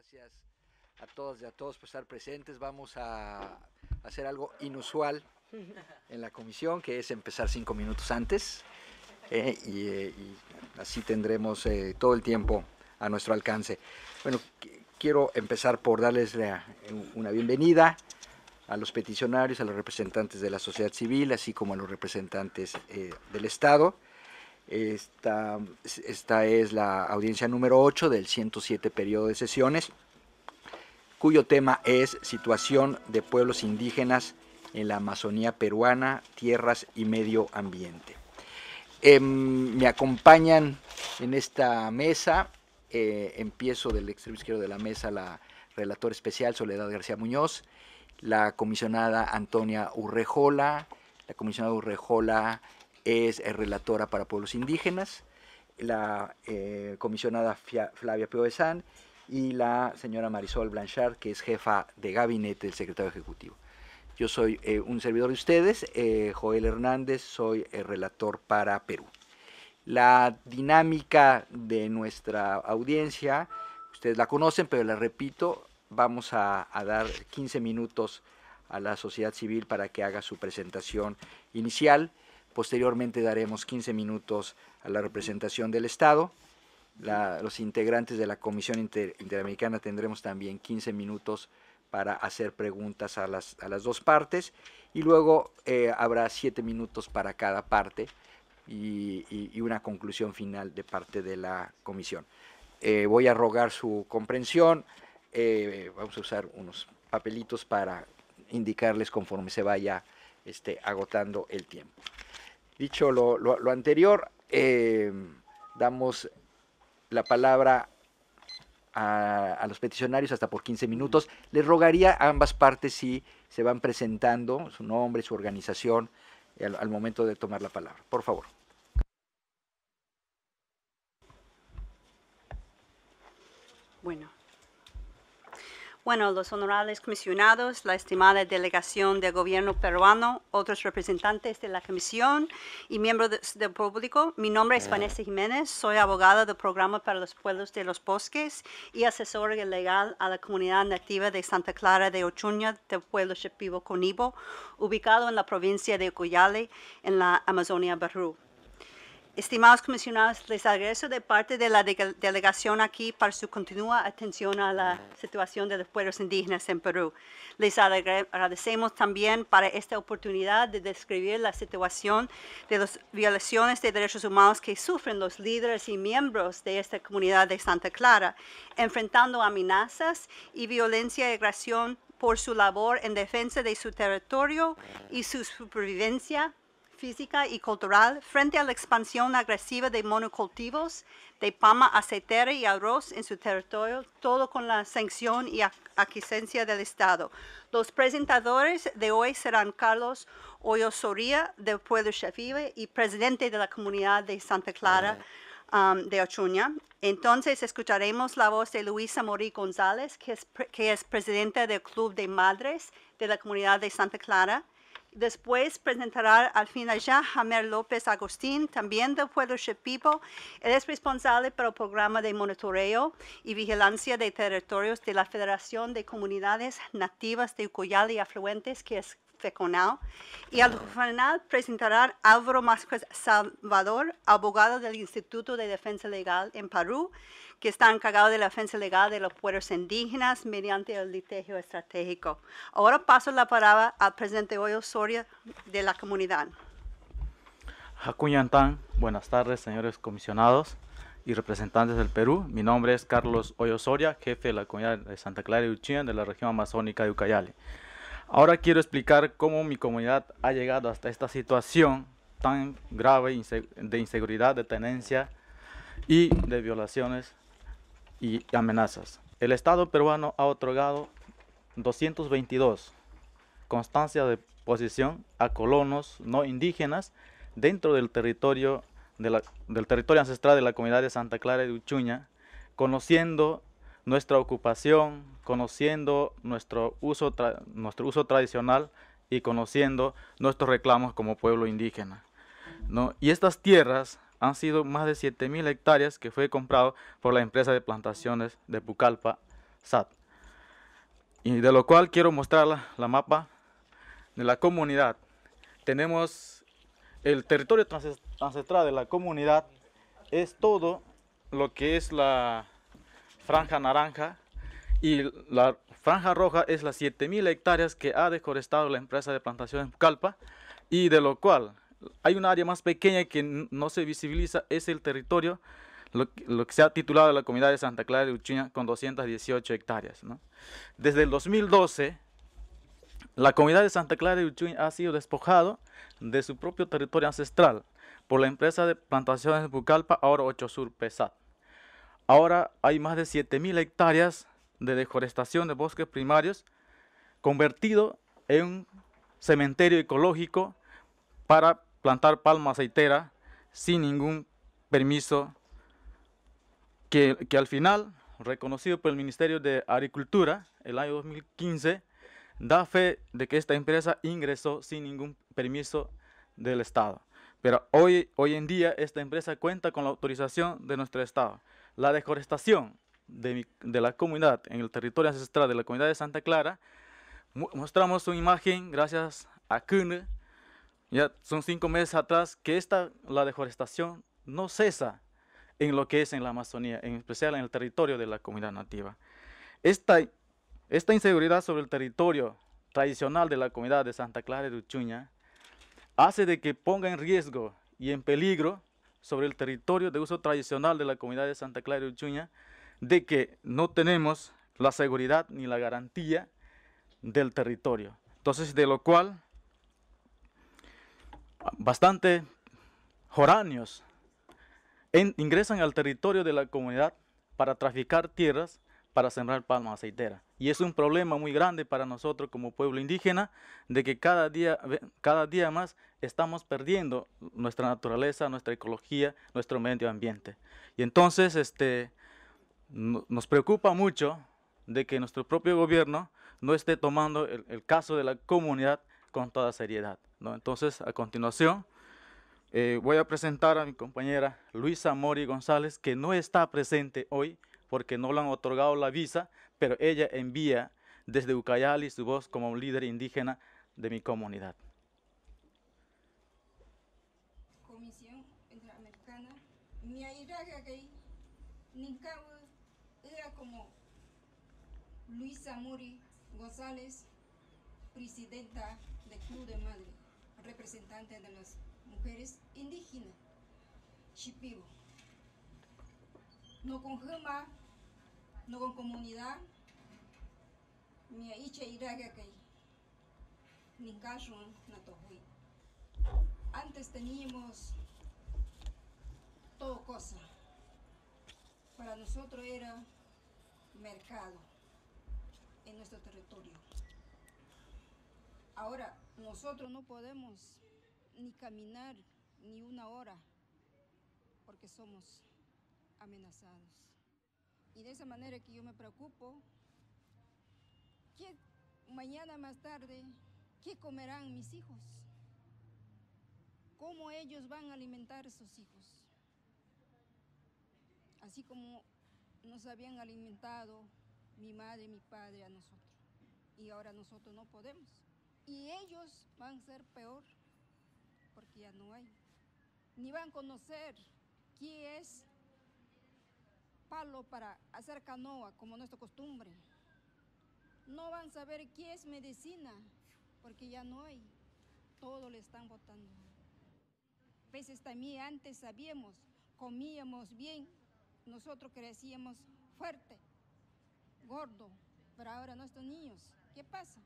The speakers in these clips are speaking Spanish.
Gracias a todas y a todos por estar presentes. Vamos a hacer algo inusual en la comisión, que es empezar cinco minutos antes. Eh, eh, y, así tendremos eh, todo el tiempo a nuestro alcance. Bueno, quiero empezar por darles una bienvenida a los peticionarios, a los representantes de la sociedad civil, así como a los representantes del Estado. Esta, es la audiencia número 8 del 107 periodo de sesiones, cuyo tema es Situación de pueblos indígenas en la Amazonía peruana, tierras y medio ambiente. Em, me acompañan en esta mesa, eh, empiezo del extremo izquierdo de la mesa la relatora especial Soledad García Muñoz, la comisionada Antonia Urrejola, la comisionada Urrejola es eh, relatora para pueblos indígenas, la eh, comisionada Flavia Piovesan y la señora Marisol Blanchard, que es jefa de gabinete del secretario ejecutivo. Yo soy eh, un servidor de ustedes, Joel Hernández, soy el relator para Perú. La dinámica de nuestra audiencia, ustedes la conocen, pero la repito, vamos a, a dar 15 minutos a la sociedad civil para que haga su presentación inicial. Posteriormente daremos 15 minutos a la representación del Estado. los integrantes de la Comisión Interamericana tendremos también 15 minutos para hacer preguntas a las, dos partes y luego eh, habrá siete minutos para cada parte y, una conclusión final de parte de la Comisión. Eh, voy a rogar su comprensión. Eh, vamos a usar unos papelitos para indicarles conforme se vaya este, agotando el tiempo. Dicho lo, anterior, eh, damos la palabra a, los peticionarios hasta por 15 minutos. Les rogaría a ambas partes si se van presentando su nombre, su organización, eh, al momento de tomar la palabra. Por favor. Bueno, bueno, los honorables comisionados, la estimada delegación del gobierno peruano, otros representantes de la comisión y miembros del público, mi nombre es eh. Vanessa Jiménez, soy abogada del Programa para los Pueblos de los Bosques y asesora legal a la comunidad nativa de Santa Clara de Ochuña del pueblo Shipibo Conibo, ubicado en la provincia de Cuyale, en la Amazonia Barú. Estimados comisionados, les agradezco de parte de la delegación aquí para su continua atención a la situación de los pueblos indígenas en Perú. Les agradecemos también para esta oportunidad de describir la situación de las violaciones de derechos humanos que sufren los líderes y miembros de esta comunidad de Santa Clara, enfrentando amenazas y violencia y agresión por su labor en defensa de su territorio y su supervivencia física y cultural frente a la expansión agresiva de monocultivos de pama aceitera y arroz en su territorio, todo con la sanción y aquiescencia del Estado. Los presentadores de hoy serán Carlos Soria, del Pueblo Chefive y presidente de la comunidad de Santa Clara. Um, de Ochuña. Entonces escucharemos la voz de Luisa Morí González, que es, que es presidenta del Club de Madres de la Comunidad de Santa Clara. Después presentará al final ya Jamer López Agustín, también de pueblo People. Él es responsable para el programa de monitoreo y vigilancia de territorios de la Federación de Comunidades Nativas de ucayali y Afluentes, que es FECONAL, y al final presentará Álvaro Másquez Salvador, abogado del Instituto de Defensa Legal en Perú, que está encargado de la defensa legal de los pueblos indígenas mediante el litigio estratégico. Ahora paso la palabra al presidente Hoyo Soria de la comunidad. Antán, buenas tardes, señores comisionados y representantes del Perú. Mi nombre es Carlos Hoyo Soria, jefe de la comunidad de Santa Clara y de la región amazónica de Ucayali. Ahora quiero explicar cómo mi comunidad ha llegado hasta esta situación tan grave de inseguridad, de tenencia y de violaciones y amenazas. El Estado peruano ha otorgado 222 constancia de posesión a colonos no indígenas dentro del territorio, del territorio ancestral de la comunidad de Santa Clara de Uchuña, conociendo nuestra ocupación, conociendo nuestro uso, nuestro uso tradicional y conociendo nuestros reclamos como pueblo indígena. ¿no? Y estas tierras han sido más de 7.000 hectáreas que fue comprado por la empresa de plantaciones de Pucalpa SAT. Y de lo cual quiero mostrar la mapa de la comunidad. Tenemos el territorio ancestral de la comunidad, es todo lo que es la franja naranja y la franja roja es las 7.000 hectáreas que ha deforestado la empresa de plantación plantaciones Pucallpa y de lo cual hay un área más pequeña que no se visibiliza, es el territorio, lo, que se ha titulado la comunidad de Santa Clara de Uchuña con 218 hectáreas. Desde el 2012, la comunidad de Santa Clara de Uchuña ha sido despojado de su propio territorio ancestral por la empresa de plantaciones Bucalpa, ahora 8 Sur Pesat. Ahora hay más de 7.000 hectáreas de deforestación de bosques primarios convertido en un cementerio ecológico para plantar palma aceitera sin ningún permiso que, al final, reconocido por el Ministerio de Agricultura el año 2015, da fe de que esta empresa ingresó sin ningún permiso del Estado. Pero hoy, hoy en día esta empresa cuenta con la autorización de nuestro Estado. La deforestación de, la comunidad en el territorio ancestral de la comunidad de Santa Clara, mostramos una imagen gracias a Kuhn, ya son cinco meses atrás, que esta, la deforestación no cesa en lo que es en la Amazonía, en especial en el territorio de la comunidad nativa. Esta, esta inseguridad sobre el territorio tradicional de la comunidad de Santa Clara de Uchuña hace de que ponga en riesgo y en peligro sobre el territorio de uso tradicional de la comunidad de Santa Clara de Uchuña, de que no tenemos la seguridad ni la garantía del territorio. Entonces, de lo cual, bastante joráneos ingresan al territorio de la comunidad para traficar tierras, para sembrar palma aceitera. Y es un problema muy grande para nosotros como pueblo indígena de que cada día, cada día más estamos perdiendo nuestra naturaleza, nuestra ecología, nuestro medio ambiente. Y entonces este, nos preocupa mucho de que nuestro propio gobierno no esté tomando el, caso de la comunidad con toda seriedad. Entonces, a continuación, eh, voy a presentar a mi compañera Luisa Mori González, que no está presente hoy porque no le han otorgado la visa pero ella envía desde Ucayali su voz como un líder indígena de mi comunidad. Comisión Interamericana, mi era como Luisa Muri González, presidenta del Club de Madre, representante de las mujeres indígenas, Shipibo. No conjama no con comunidad a iche iraga que ni antes teníamos todo cosa para nosotros era mercado en nuestro territorio ahora nosotros no podemos ni caminar ni una hora porque somos amenazados. Y de esa manera que yo me preocupo, ¿qué mañana más tarde, qué comerán mis hijos? ¿Cómo ellos van a alimentar a sus hijos? Así como nos habían alimentado mi madre y mi padre a nosotros. Y ahora nosotros no podemos. Y ellos van a ser peor porque ya no hay. Ni van a conocer quién es palo para hacer canoa, como nuestra costumbre. No van a saber qué es medicina, porque ya no hay. Todo le están botando. Veces también antes sabíamos, comíamos bien, nosotros crecíamos fuerte, gordo, pero ahora nuestros niños, ¿qué pasa?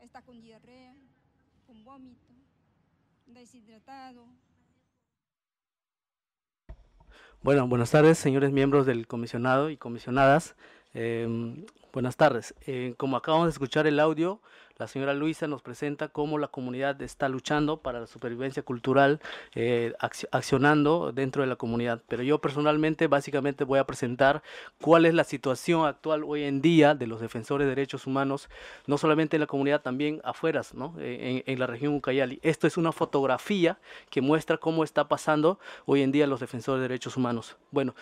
Está con diarrea, con vómito, deshidratado, bueno, buenas tardes, señores miembros del comisionado y comisionadas. Em, Buenas tardes. Eh, como acabamos de escuchar el audio, la señora Luisa nos presenta cómo la comunidad está luchando para la supervivencia cultural, eh, accionando dentro de la comunidad. Pero yo personalmente, básicamente, voy a presentar cuál es la situación actual hoy en día de los defensores de derechos humanos, no solamente en la comunidad, también afuera, ¿no? Eh, en, la región Ucayali. Esto es una fotografía que muestra cómo está pasando hoy en día los defensores de derechos humanos. Bueno,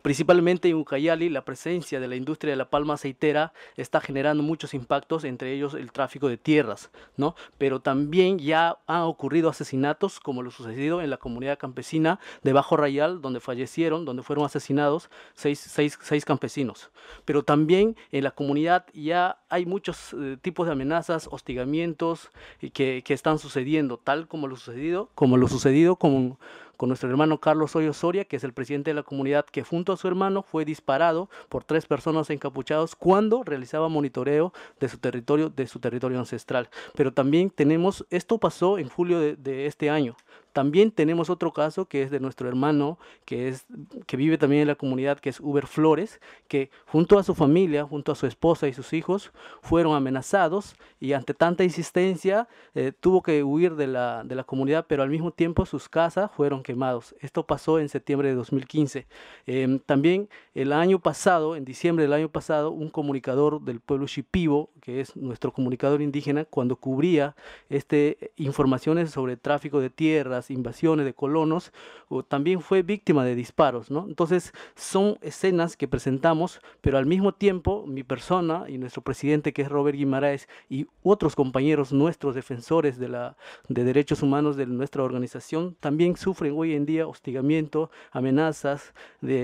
principalmente en Ucayali, la presencia de la industria de la palma aceitera está generando muchos impactos, entre ellos el tráfico de tierras, ¿no? Pero también ya han ocurrido asesinatos, como lo sucedido en la comunidad campesina de Bajo Rayal, donde fallecieron, donde fueron asesinados seis, campesinos. Pero también en la comunidad ya hay muchos eh, tipos de amenazas, hostigamientos eh, que, que están sucediendo, tal como lo sucedido, como lo sucedido con con nuestro hermano Carlos Hoyos Soria, que es el presidente de la comunidad, que junto a su hermano fue disparado por tres personas encapuchados cuando realizaba monitoreo de su territorio, de su territorio ancestral. Pero también tenemos, esto pasó en julio de este año, también tenemos otro caso que es de nuestro hermano, que, es, que vive también en la comunidad, que es Uber Flores, que junto a su familia, junto a su esposa y sus hijos, fueron amenazados y ante tanta insistencia eh, tuvo que huir de la, comunidad, pero al mismo tiempo sus casas fueron quemados. Esto pasó en septiembre de 2015. Em, también el año pasado, en diciembre del año pasado, un comunicador del pueblo Shipibo, que es nuestro comunicador indígena, cuando cubría este, eh, informaciones sobre tráfico de tierras, invasiones de colonos, o también fue víctima de disparos, ¿no? Entonces son escenas que presentamos, pero al mismo tiempo mi persona y nuestro presidente que es Robert Guimaraes y otros compañeros nuestros defensores de, la, de derechos humanos de nuestra organización también sufren hoy en día hostigamiento, amenazas, de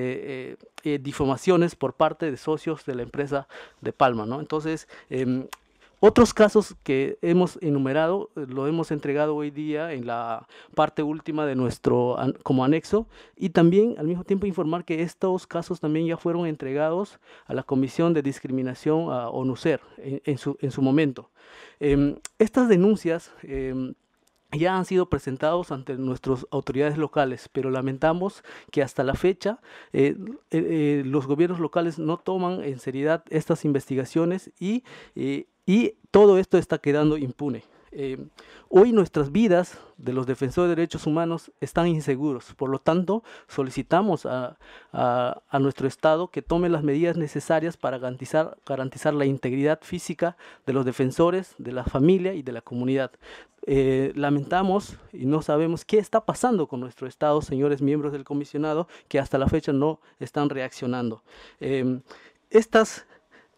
eh, eh, difamaciones por parte de socios de la empresa de Palma, ¿no? Entonces, em, otros casos que hemos enumerado eh, lo hemos entregado hoy día en la parte última de nuestro como anexo y también al mismo tiempo informar que estos casos también ya fueron entregados a la Comisión de Discriminación a ONUCER en, su, momento. Em, estas denuncias em, ya han sido presentados ante nuestras autoridades locales, pero lamentamos que hasta la fecha eh, eh, los gobiernos locales no toman en seriedad estas investigaciones y y todo esto está quedando impune. Eh, hoy nuestras vidas de los defensores de derechos humanos están inseguros, por lo tanto solicitamos a, nuestro Estado que tome las medidas necesarias para garantizar, garantizar, la integridad física de los defensores, de la familia y de la comunidad. Eh, lamentamos y no sabemos qué está pasando con nuestro Estado, señores miembros del comisionado, que hasta la fecha no están reaccionando. Eh, estas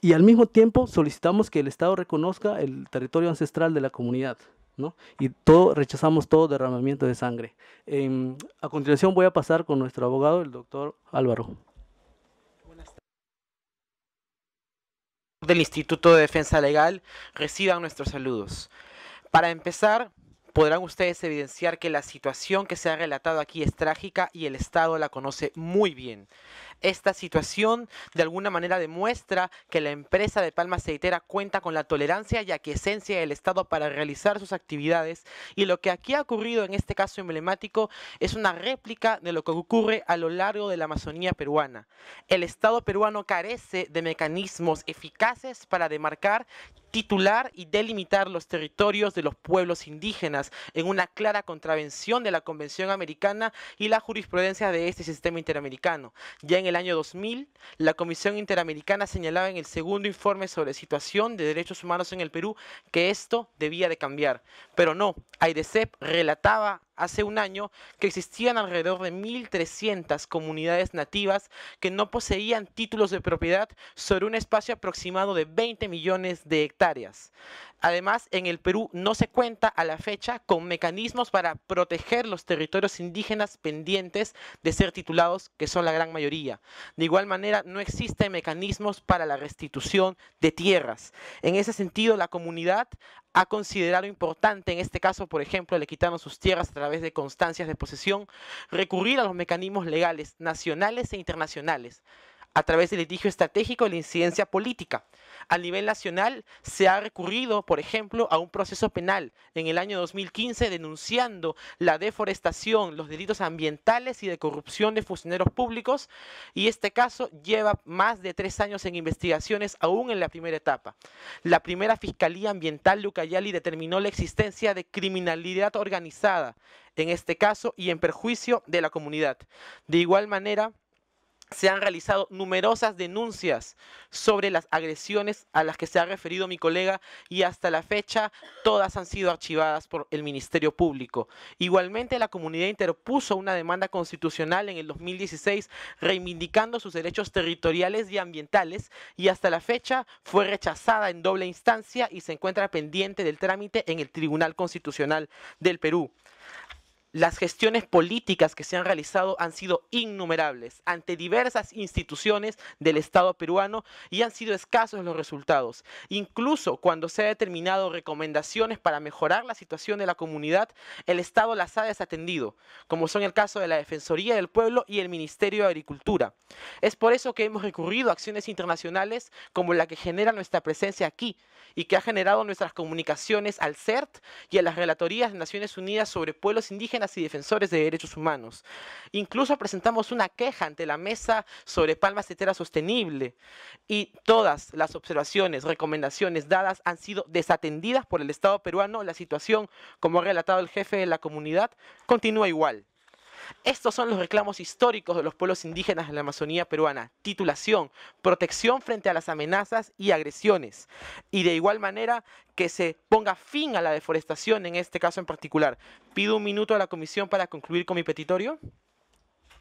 y al mismo tiempo solicitamos que el Estado reconozca el territorio ancestral de la comunidad. Y todo, rechazamos todo derramamiento de sangre. Em, a continuación voy a pasar con nuestro abogado, el doctor Álvaro. del Instituto de Defensa Legal, reciban nuestros saludos. Para empezar, podrán ustedes evidenciar que la situación que se ha relatado aquí es trágica y el Estado la conoce muy bien. Esta situación de alguna manera demuestra que la empresa de Palma Aceitera cuenta con la tolerancia y aquiescencia del Estado para realizar sus actividades y lo que aquí ha ocurrido en este caso emblemático es una réplica de lo que ocurre a lo largo de la Amazonía peruana. El Estado peruano carece de mecanismos eficaces para demarcar titular y delimitar los territorios de los pueblos indígenas en una clara contravención de la Convención Americana y la jurisprudencia de este sistema interamericano. Ya en el año 2000, la Comisión Interamericana señalaba en el segundo informe sobre situación de derechos humanos en el Perú que esto debía de cambiar. Pero no, AIDESEP relataba hace un año que existían alrededor de 1.300 comunidades nativas que no poseían títulos de propiedad sobre un espacio aproximado de 20 millones de hectáreas. Además, en el Perú no se cuenta a la fecha con mecanismos para proteger los territorios indígenas pendientes de ser titulados, que son la gran mayoría. De igual manera, no existen mecanismos para la restitución de tierras. En ese sentido, la comunidad ha considerado importante, en este caso, por ejemplo, le quitarnos sus tierras a través de constancias de posesión, recurrir a los mecanismos legales nacionales e internacionales a través del litigio estratégico y la incidencia política. A nivel nacional se ha recurrido, por ejemplo, a un proceso penal en el año 2015 denunciando la deforestación, los delitos ambientales y de corrupción de funcionarios públicos y este caso lleva más de tres años en investigaciones aún en la primera etapa. La primera Fiscalía Ambiental de Ucayali determinó la existencia de criminalidad organizada en este caso y en perjuicio de la comunidad. De igual manera, se han realizado numerosas denuncias sobre las agresiones a las que se ha referido mi colega y hasta la fecha todas han sido archivadas por el Ministerio Público. Igualmente la comunidad interpuso una demanda constitucional en el 2016 reivindicando sus derechos territoriales y ambientales y hasta la fecha fue rechazada en doble instancia y se encuentra pendiente del trámite en el Tribunal Constitucional del Perú. Las gestiones políticas que se han realizado han sido innumerables ante diversas instituciones del Estado peruano y han sido escasos los resultados. Incluso cuando se han determinado recomendaciones para mejorar la situación de la comunidad, el Estado las ha desatendido, como son el caso de la Defensoría del Pueblo y el Ministerio de Agricultura. Es por eso que hemos recurrido a acciones internacionales como la que genera nuestra presencia aquí y que ha generado nuestras comunicaciones al CERT y a las Relatorías de Naciones Unidas sobre Pueblos Indígenas y defensores de derechos humanos. Incluso presentamos una queja ante la mesa sobre palma cetera sostenible y todas las observaciones, recomendaciones dadas han sido desatendidas por el Estado peruano. La situación, como ha relatado el jefe de la comunidad, continúa igual. Estos son los reclamos históricos de los pueblos indígenas de la Amazonía peruana. Titulación, protección frente a las amenazas y agresiones. Y de igual manera que se ponga fin a la deforestación en este caso en particular. Pido un minuto a la comisión para concluir con mi petitorio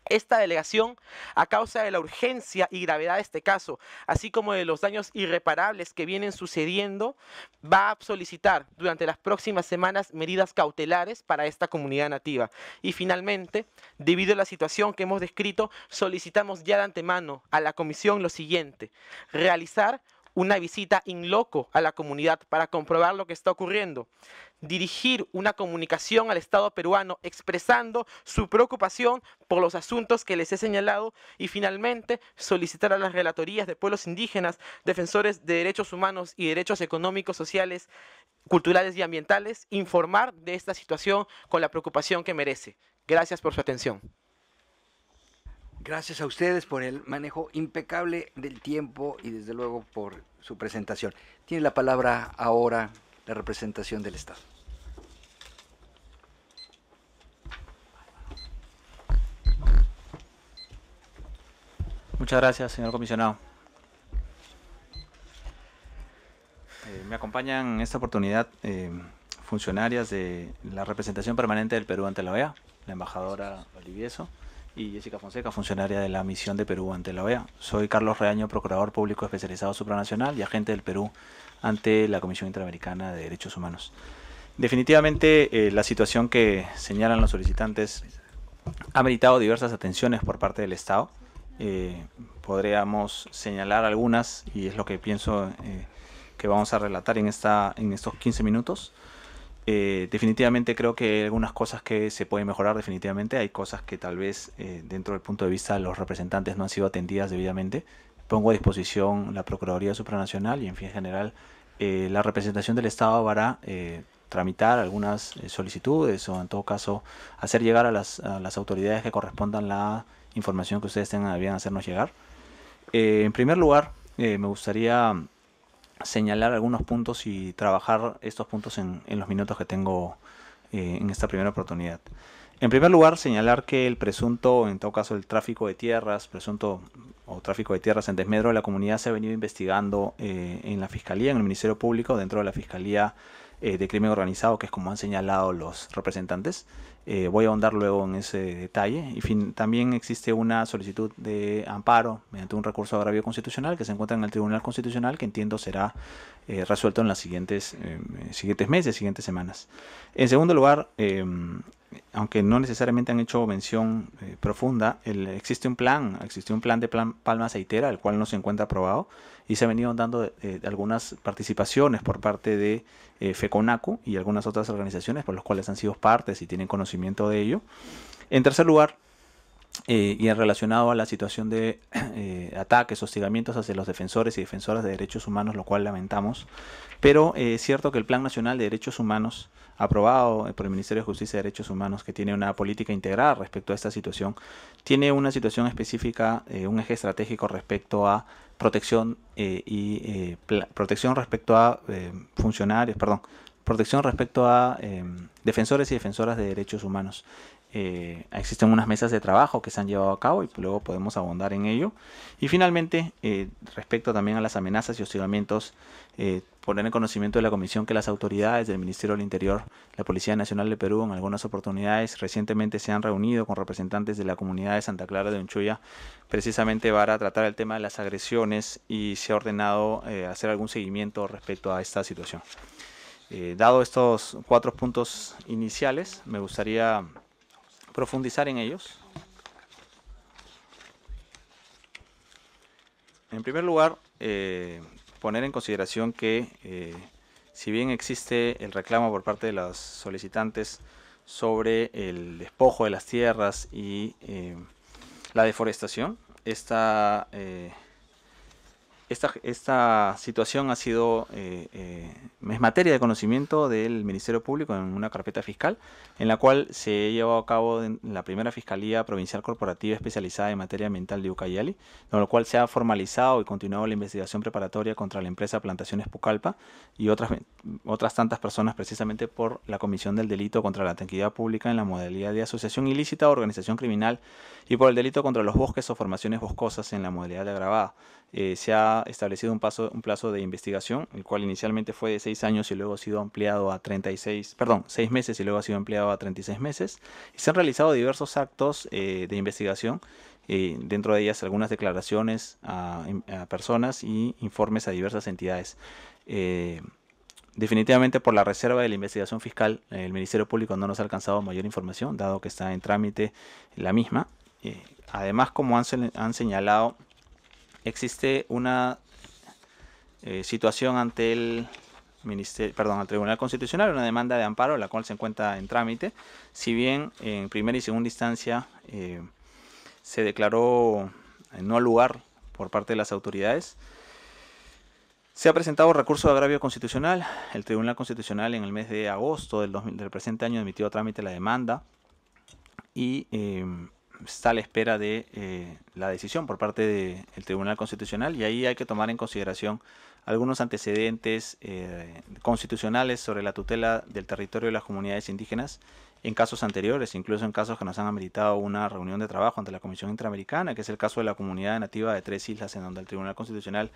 esta delegación a causa de la urgencia y gravedad de este caso, así como de los daños irreparables que vienen sucediendo, va a solicitar durante las próximas semanas medidas cautelares para esta comunidad nativa. Y finalmente, debido a la situación que hemos descrito, solicitamos ya de antemano a la Comisión lo siguiente, realizar una visita in loco a la comunidad para comprobar lo que está ocurriendo, dirigir una comunicación al Estado peruano expresando su preocupación por los asuntos que les he señalado y finalmente solicitar a las relatorías de pueblos indígenas, defensores de derechos humanos y derechos económicos, sociales, culturales y ambientales informar de esta situación con la preocupación que merece. Gracias por su atención. Gracias a ustedes por el manejo impecable del tiempo y desde luego por su presentación. Tiene la palabra ahora la representación del Estado. Muchas gracias, señor comisionado. Eh, me acompañan en esta oportunidad eh, funcionarias de la representación permanente del Perú ante la OEA, la embajadora Olivieso y Jessica Fonseca, funcionaria de la misión de Perú ante la OEA. Soy Carlos Reaño, procurador público especializado supranacional y agente del Perú ante la Comisión Interamericana de Derechos Humanos. Definitivamente eh, la situación que señalan los solicitantes ha meritado diversas atenciones por parte del Estado. Eh, podríamos señalar algunas y es lo que pienso eh, que vamos a relatar en, esta, en estos 15 minutos. Eh, definitivamente creo que hay algunas cosas que se pueden mejorar, definitivamente hay cosas que tal vez eh, dentro del punto de vista de los representantes no han sido atendidas debidamente. Pongo a disposición la Procuraduría Supranacional y en fin general eh, la representación del Estado para tramitar algunas solicitudes o en todo caso hacer llegar a las, autoridades que correspondan la información que ustedes tengan, debían hacernos llegar. en primer lugar, me gustaría señalar algunos puntos y trabajar estos puntos en, los minutos que tengo eh, en esta primera oportunidad. En primer lugar, señalar que el presunto, en todo caso el tráfico de tierras, presunto o tráfico de tierras en desmedro de la comunidad se ha venido investigando eh, en la Fiscalía, en el Ministerio Público, dentro de la Fiscalía eh, de Crimen Organizado, que es como han señalado los representantes. Eh, voy a ahondar luego en ese detalle. Y también existe una solicitud de amparo mediante un recurso de agravio constitucional que se encuentra en el Tribunal Constitucional que entiendo será eh, resuelto en las siguientes, em, eh, siguientes meses, siguientes semanas. En segundo lugar, em, aunque no necesariamente han hecho mención eh, profunda, existe un plan, existe un plan de Palma Aceitera, el cual no se encuentra aprobado, y se han venido dando eh, eh, algunas participaciones por parte de FECONACU y algunas otras organizaciones por las cuales han sido partes y tienen conocimiento de ello. En tercer lugar, y y relacionado a la situación de ataques, hostigamientos hacia los defensores y defensoras de derechos humanos, lo cual lamentamos. Pero es cierto que el Plan Nacional de Derechos Humanos aprobado eh, por el Ministerio de Justicia y Derechos Humanos que tiene una política integral respecto a esta situación, tiene una situación específica, eh, un eje estratégico respecto a protección eh, y protección respecto a funcionarios, perdón, protección respecto a defensores y defensoras de derechos humanos. Eh, existen unas mesas de trabajo que se han llevado a cabo y pues, luego podemos abundar en ello. Y finalmente, eh, respecto también a las amenazas y hostigamientos, eh, poner en conocimiento de la Comisión que las autoridades del Ministerio del Interior, la Policía Nacional de Perú, en algunas oportunidades recientemente se han reunido con representantes de la comunidad de Santa Clara de Unchuya, precisamente para tratar el tema de las agresiones y se ha ordenado hacer algún seguimiento respecto a esta situación. dado estos cuatro puntos iniciales, me gustaría profundizar en ellos. En primer lugar, eh, poner en consideración que eh, si bien existe el reclamo por parte de los solicitantes sobre el despojo de las tierras y eh, la deforestación, esta esta, situación ha sido, eh, eh, es materia de conocimiento del Ministerio Público en una carpeta fiscal, en la cual se ha llevado a cabo la primera Fiscalía Provincial Corporativa especializada en materia ambiental de Ucayali, con lo cual se ha formalizado y continuado la investigación preparatoria contra la empresa Plantaciones Pucalpa y otras, otras tantas personas precisamente por la comisión del delito contra la tranquilidad pública en la modalidad de asociación ilícita o organización criminal y por el delito contra los bosques o formaciones boscosas en la modalidad de agravada eh, se ha establecido un, plazo de investigación, el cual inicialmente fue de seis años y luego ha sido ampliado a 36, perdón, seis meses y luego ha sido ampliado a 36 meses. Y se han realizado diversos actos eh, de investigación, eh, dentro de ellas algunas declaraciones em, a, personas y informes a diversas entidades. Definitivamente por la reserva de la investigación fiscal, el Ministerio Público no nos ha alcanzado mayor información, dado que está en trámite la misma. además, como han señalado existe una eh, situación ante el Ministerio, perdón, al Tribunal Constitucional, una demanda de amparo, la cual se encuentra en trámite. Si bien en primera y segunda instancia eh, se declaró no lugar por parte de las autoridades, se ha presentado recurso de agravio constitucional. El Tribunal Constitucional en el mes de agosto del, presente año emitió a trámite la demanda y eh, está a la espera de eh, la decisión por parte del Tribunal Constitucional y ahí hay que tomar en consideración algunos antecedentes eh, constitucionales sobre la tutela del territorio de las comunidades indígenas en casos anteriores, incluso en casos que nos han ameritado una reunión de trabajo ante la Comisión Interamericana, que es el caso de la comunidad nativa de tres islas, en donde el Tribunal Constitucional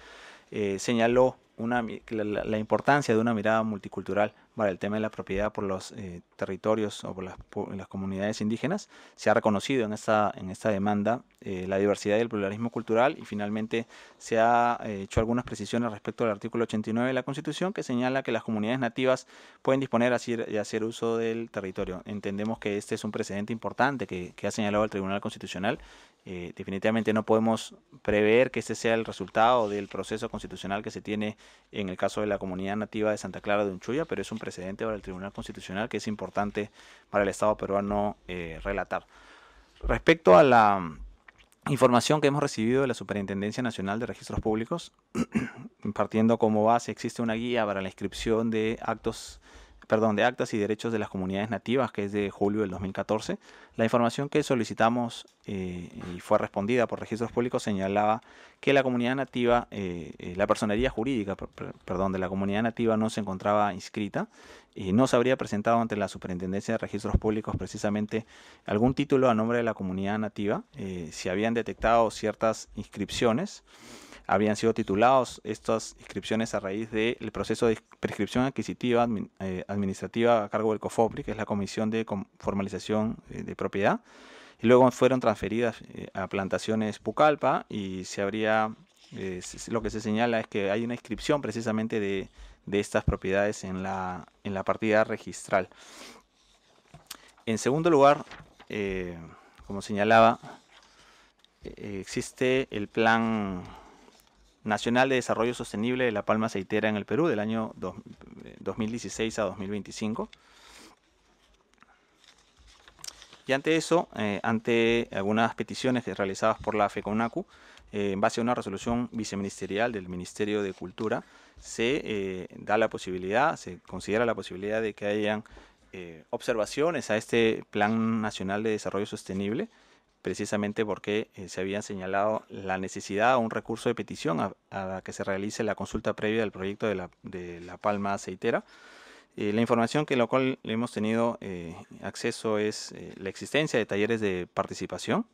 eh, señaló la, importancia de una mirada multicultural para el tema de la propiedad por los eh, territorios o por las, comunidades indígenas. Se ha reconocido en esta, en esta demanda eh, la diversidad y el pluralismo cultural y finalmente se ha hecho algunas precisiones respecto al artículo 89 de la Constitución que señala que las comunidades nativas pueden disponer así y hacer uso del territorio. Entendemos que este es un precedente importante que ha señalado el Tribunal Constitucional eh, definitivamente no podemos prever que este sea el resultado del proceso constitucional que se tiene en el caso de la comunidad nativa de Santa Clara de Unchuya, pero es un precedente para el Tribunal Constitucional que es importante para el Estado peruano eh, relatar. Respecto a la mm, información que hemos recibido de la Superintendencia Nacional de Registros Públicos, partiendo como base, existe una guía para la inscripción de actos perdón, de actas y derechos de las comunidades nativas, que es de julio del 2014, la información que solicitamos eh, y fue respondida por registros públicos señalaba que la comunidad nativa, eh, eh, la personería jurídica, perdón, de la comunidad nativa no se encontraba inscrita y no se habría presentado ante la Superintendencia de Registros Públicos precisamente algún título a nombre de la comunidad nativa, si habían detectado ciertas inscripciones habrían sido titulados estas inscripciones a raíz del proceso de prescripción adquisitiva eh, administrativa a cargo del COFOPRI, que es la Comisión de Formalización eh, de Propiedad, y luego fueron transferidas eh, a plantaciones Pucalpa y se habría, lo que se señala es que hay una inscripción precisamente de, estas propiedades en la, en la partida registral. En segundo lugar, como señalaba, existe el plan Nacional de Desarrollo Sostenible de La Palma Aceitera en el Perú del año 2016 eh, a 2025. Y ante eso, eh, ante algunas peticiones realizadas por la FECONACU, eh, en base a una resolución viceministerial del Ministerio de Cultura, se da la posibilidad, se considera la posibilidad de que hayan observaciones a este Plan Nacional de Desarrollo Sostenible precisamente porque eh, se había señalado la necesidad o un recurso de petición a, que se realice la consulta previa del proyecto de la, de la palma aceitera. Eh, la información que la cual hemos tenido eh, acceso es la existencia de talleres de participación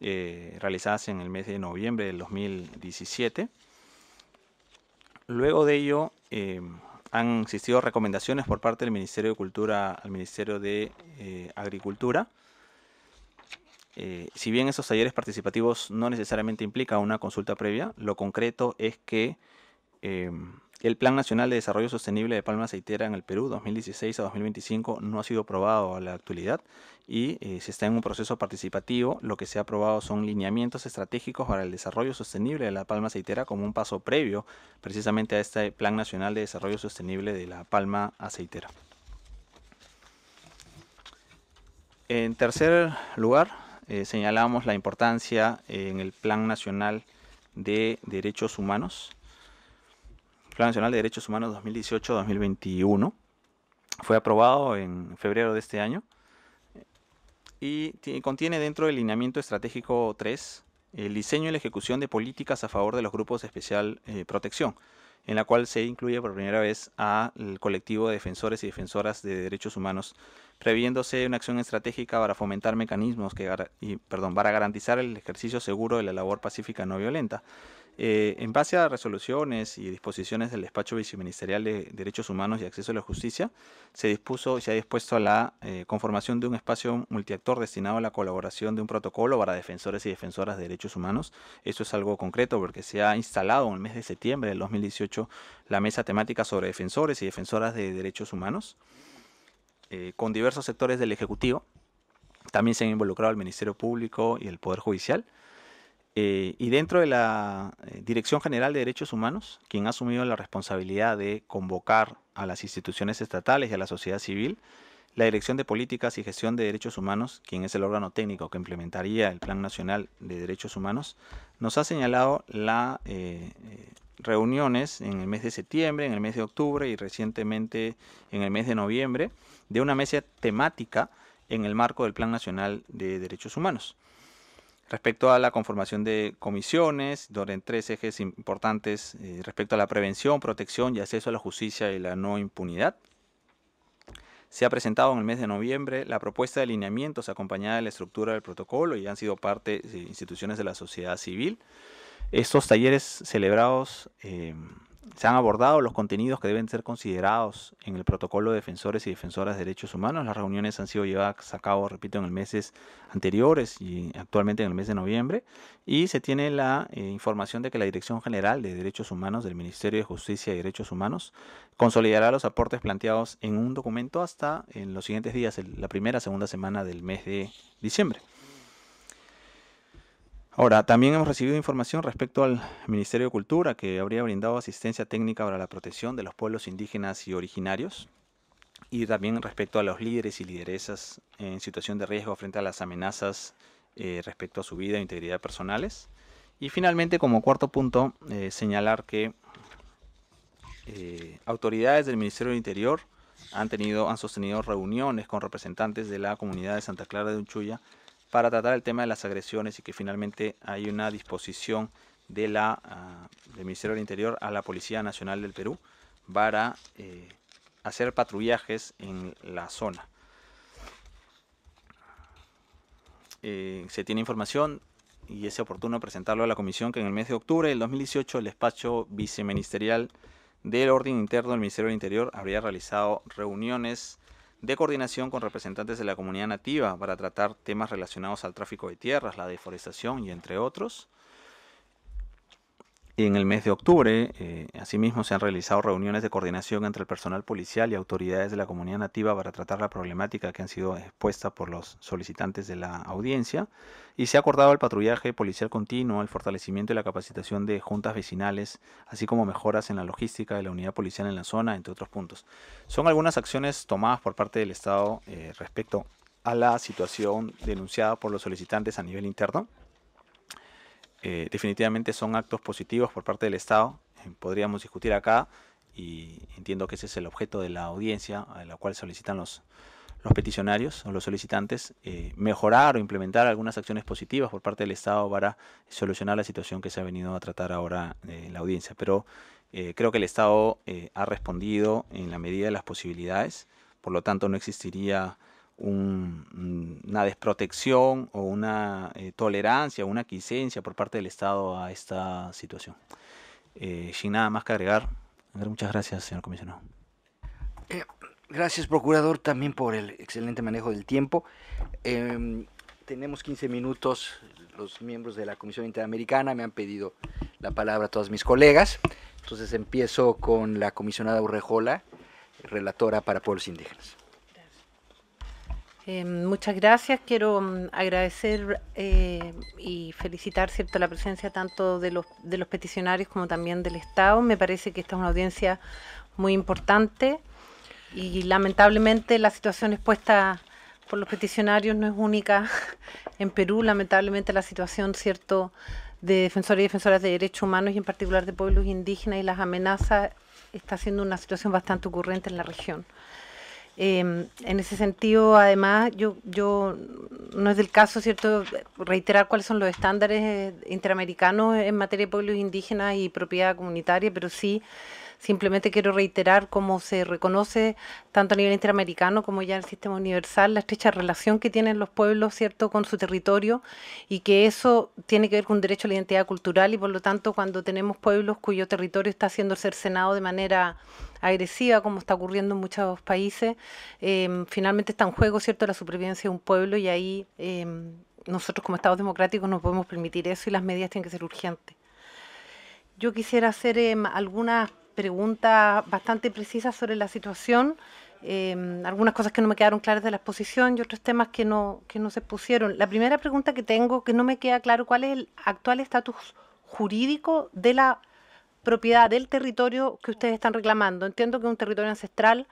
realizadas en el mes de noviembre del 2017. Luego de ello, han existido recomendaciones por parte del Ministerio de Cultura al Ministerio de Agricultura eh, si bien esos talleres participativos no necesariamente implica una consulta previa, lo concreto es que em, el Plan Nacional de Desarrollo Sostenible de Palma Aceitera en el Perú 2016 a 2025 no ha sido aprobado a la actualidad y eh, si está en un proceso participativo. Lo que se ha aprobado son lineamientos estratégicos para el desarrollo sostenible de la Palma Aceitera como un paso previo precisamente a este Plan Nacional de Desarrollo Sostenible de la Palma Aceitera. En tercer lugar, Señalamos eh, señalábamos la importancia eh, en el Plan Nacional de Derechos Humanos, Plan Nacional de Derechos Humanos 2018-2021. Fue aprobado en febrero de este año y contiene dentro del lineamiento estratégico 3 el diseño y la ejecución de políticas a favor de los grupos de especial eh, protección, en la cual se incluye por primera vez al colectivo de defensores y defensoras de derechos humanos previéndose una acción estratégica para fomentar mecanismos que, y, perdón, para garantizar el ejercicio seguro de la labor pacífica no violenta. Eh, en base a resoluciones y disposiciones del despacho viceministerial de Derechos Humanos y Acceso a la Justicia, se dispuso se ha dispuesto a la eh, conformación de un espacio multiactor destinado a la colaboración de un protocolo para defensores y defensoras de derechos humanos. Eso es algo concreto porque se ha instalado en el mes de septiembre del 2018 la mesa temática sobre defensores y defensoras de derechos humanos. Eh, con diversos sectores del Ejecutivo. También se han involucrado el Ministerio Público y el Poder Judicial. Eh, y dentro de la eh, Dirección General de Derechos Humanos, quien ha asumido la responsabilidad de convocar a las instituciones estatales y a la sociedad civil, la Dirección de Políticas y Gestión de Derechos Humanos, quien es el órgano técnico que implementaría el Plan Nacional de Derechos Humanos, nos ha señalado las reuniones en el mes de septiembre, en el mes de octubre y recientemente en el mes de noviembre, de una mesa temática en el marco del Plan Nacional de Derechos Humanos. Respecto a la conformación de comisiones, donde en tres ejes importantes eh, respecto a la prevención, protección y acceso a la justicia y la no impunidad. Se ha presentado en el mes de noviembre la propuesta de alineamientos acompañada de la estructura del protocolo y han sido parte de instituciones de la sociedad civil. Estos talleres celebrados eh, se han abordado los contenidos que deben ser considerados en el protocolo de defensores y defensoras de derechos humanos. Las reuniones han sido llevadas a cabo, repito, en los meses anteriores y actualmente en el mes de noviembre. Y se tiene la eh, información de que la Dirección General de Derechos Humanos del Ministerio de Justicia y Derechos Humanos consolidará los aportes planteados en un documento hasta en los siguientes días, la primera, segunda semana del mes de diciembre. Ahora, también hemos recibido información respecto al Ministerio de Cultura, que habría brindado asistencia técnica para la protección de los pueblos indígenas y originarios, y también respecto a los líderes y lideresas en situación de riesgo frente a las amenazas eh, respecto a su vida e integridad personales. Y finalmente, como cuarto punto, eh, señalar que eh, autoridades del Ministerio del Interior han, tenido, han sostenido reuniones con representantes de la comunidad de Santa Clara de Unchuya para tratar el tema de las agresiones y que finalmente hay una disposición de la, ah, del Ministerio del Interior a la Policía Nacional del Perú para eh, hacer patrullajes en la zona. Eh, se tiene información y es oportuno presentarlo a la comisión que en el mes de octubre del 2018 el despacho viceministerial del orden interno del Ministerio del Interior habría realizado reuniones de coordinación con representantes de la comunidad nativa para tratar temas relacionados al tráfico de tierras, la deforestación y entre otros. En el mes de octubre, eh, asimismo, se han realizado reuniones de coordinación entre el personal policial y autoridades de la comunidad nativa para tratar la problemática que han sido expuesta por los solicitantes de la audiencia y se ha acordado el patrullaje policial continuo, el fortalecimiento y la capacitación de juntas vecinales, así como mejoras en la logística de la unidad policial en la zona, entre otros puntos. Son algunas acciones tomadas por parte del Estado eh, respecto a la situación denunciada por los solicitantes a nivel interno eh, definitivamente son actos positivos por parte del Estado, eh, podríamos discutir acá y entiendo que ese es el objeto de la audiencia a la cual solicitan los, los peticionarios o los solicitantes, eh, mejorar o implementar algunas acciones positivas por parte del Estado para solucionar la situación que se ha venido a tratar ahora en la audiencia. Pero creo que el Estado ha respondido en la medida de las posibilidades, por lo tanto no existiría una desprotección o una eh, tolerancia, una quiescencia por parte del Estado a esta situación. Eh, sin nada más que agregar, muchas gracias, señor comisionado. Eh, gracias, procurador, también por el excelente manejo del tiempo. Em, tenemos 15 minutos, los miembros de la Comisión Interamericana me han pedido la palabra a todos mis colegas. Entonces empiezo con la comisionada Urrejola, relatora para pueblos indígenas. Em, muchas gracias. Quiero mm, agradecer eh, y felicitar cierto, la presencia tanto de los, peticionarios como también del Estado. Me parece que esta es una audiencia muy importante y lamentablemente la situación expuesta por los peticionarios no es única en Perú. Lamentablemente la situación cierto, de defensores y defensoras de derechos humanos y en particular de pueblos indígenas y las amenazas está siendo una situación bastante ocurrente en la región. Em, en ese sentido, además, yo, yo no es del caso, ¿cierto?, reiterar cuáles son los estándares eh, interamericanos en materia de pueblos indígenas y propiedad comunitaria, pero sí simplemente quiero reiterar cómo se reconoce tanto a nivel interamericano como ya en el sistema universal la estrecha relación que tienen los pueblos cierto con su territorio y que eso tiene que ver con derecho a la identidad cultural y por lo tanto cuando tenemos pueblos cuyo territorio está siendo cercenado de manera agresiva como está ocurriendo en muchos países, em, finalmente está en juego, ¿cierto?, la supervivencia de un pueblo y ahí em, nosotros como Estados democráticos no podemos permitir eso y las medidas tienen que ser urgentes. Yo quisiera hacer em, algunas preguntas bastante precisas sobre la situación, algunas cosas que no me quedaron claras de la exposición y otros temas que no, que no se pusieron. La primera pregunta que tengo, que no me queda claro, ¿cuál es el actual estatus jurídico de la propiedad del territorio que ustedes están reclamando. Entiendo que es un territorio ancestral,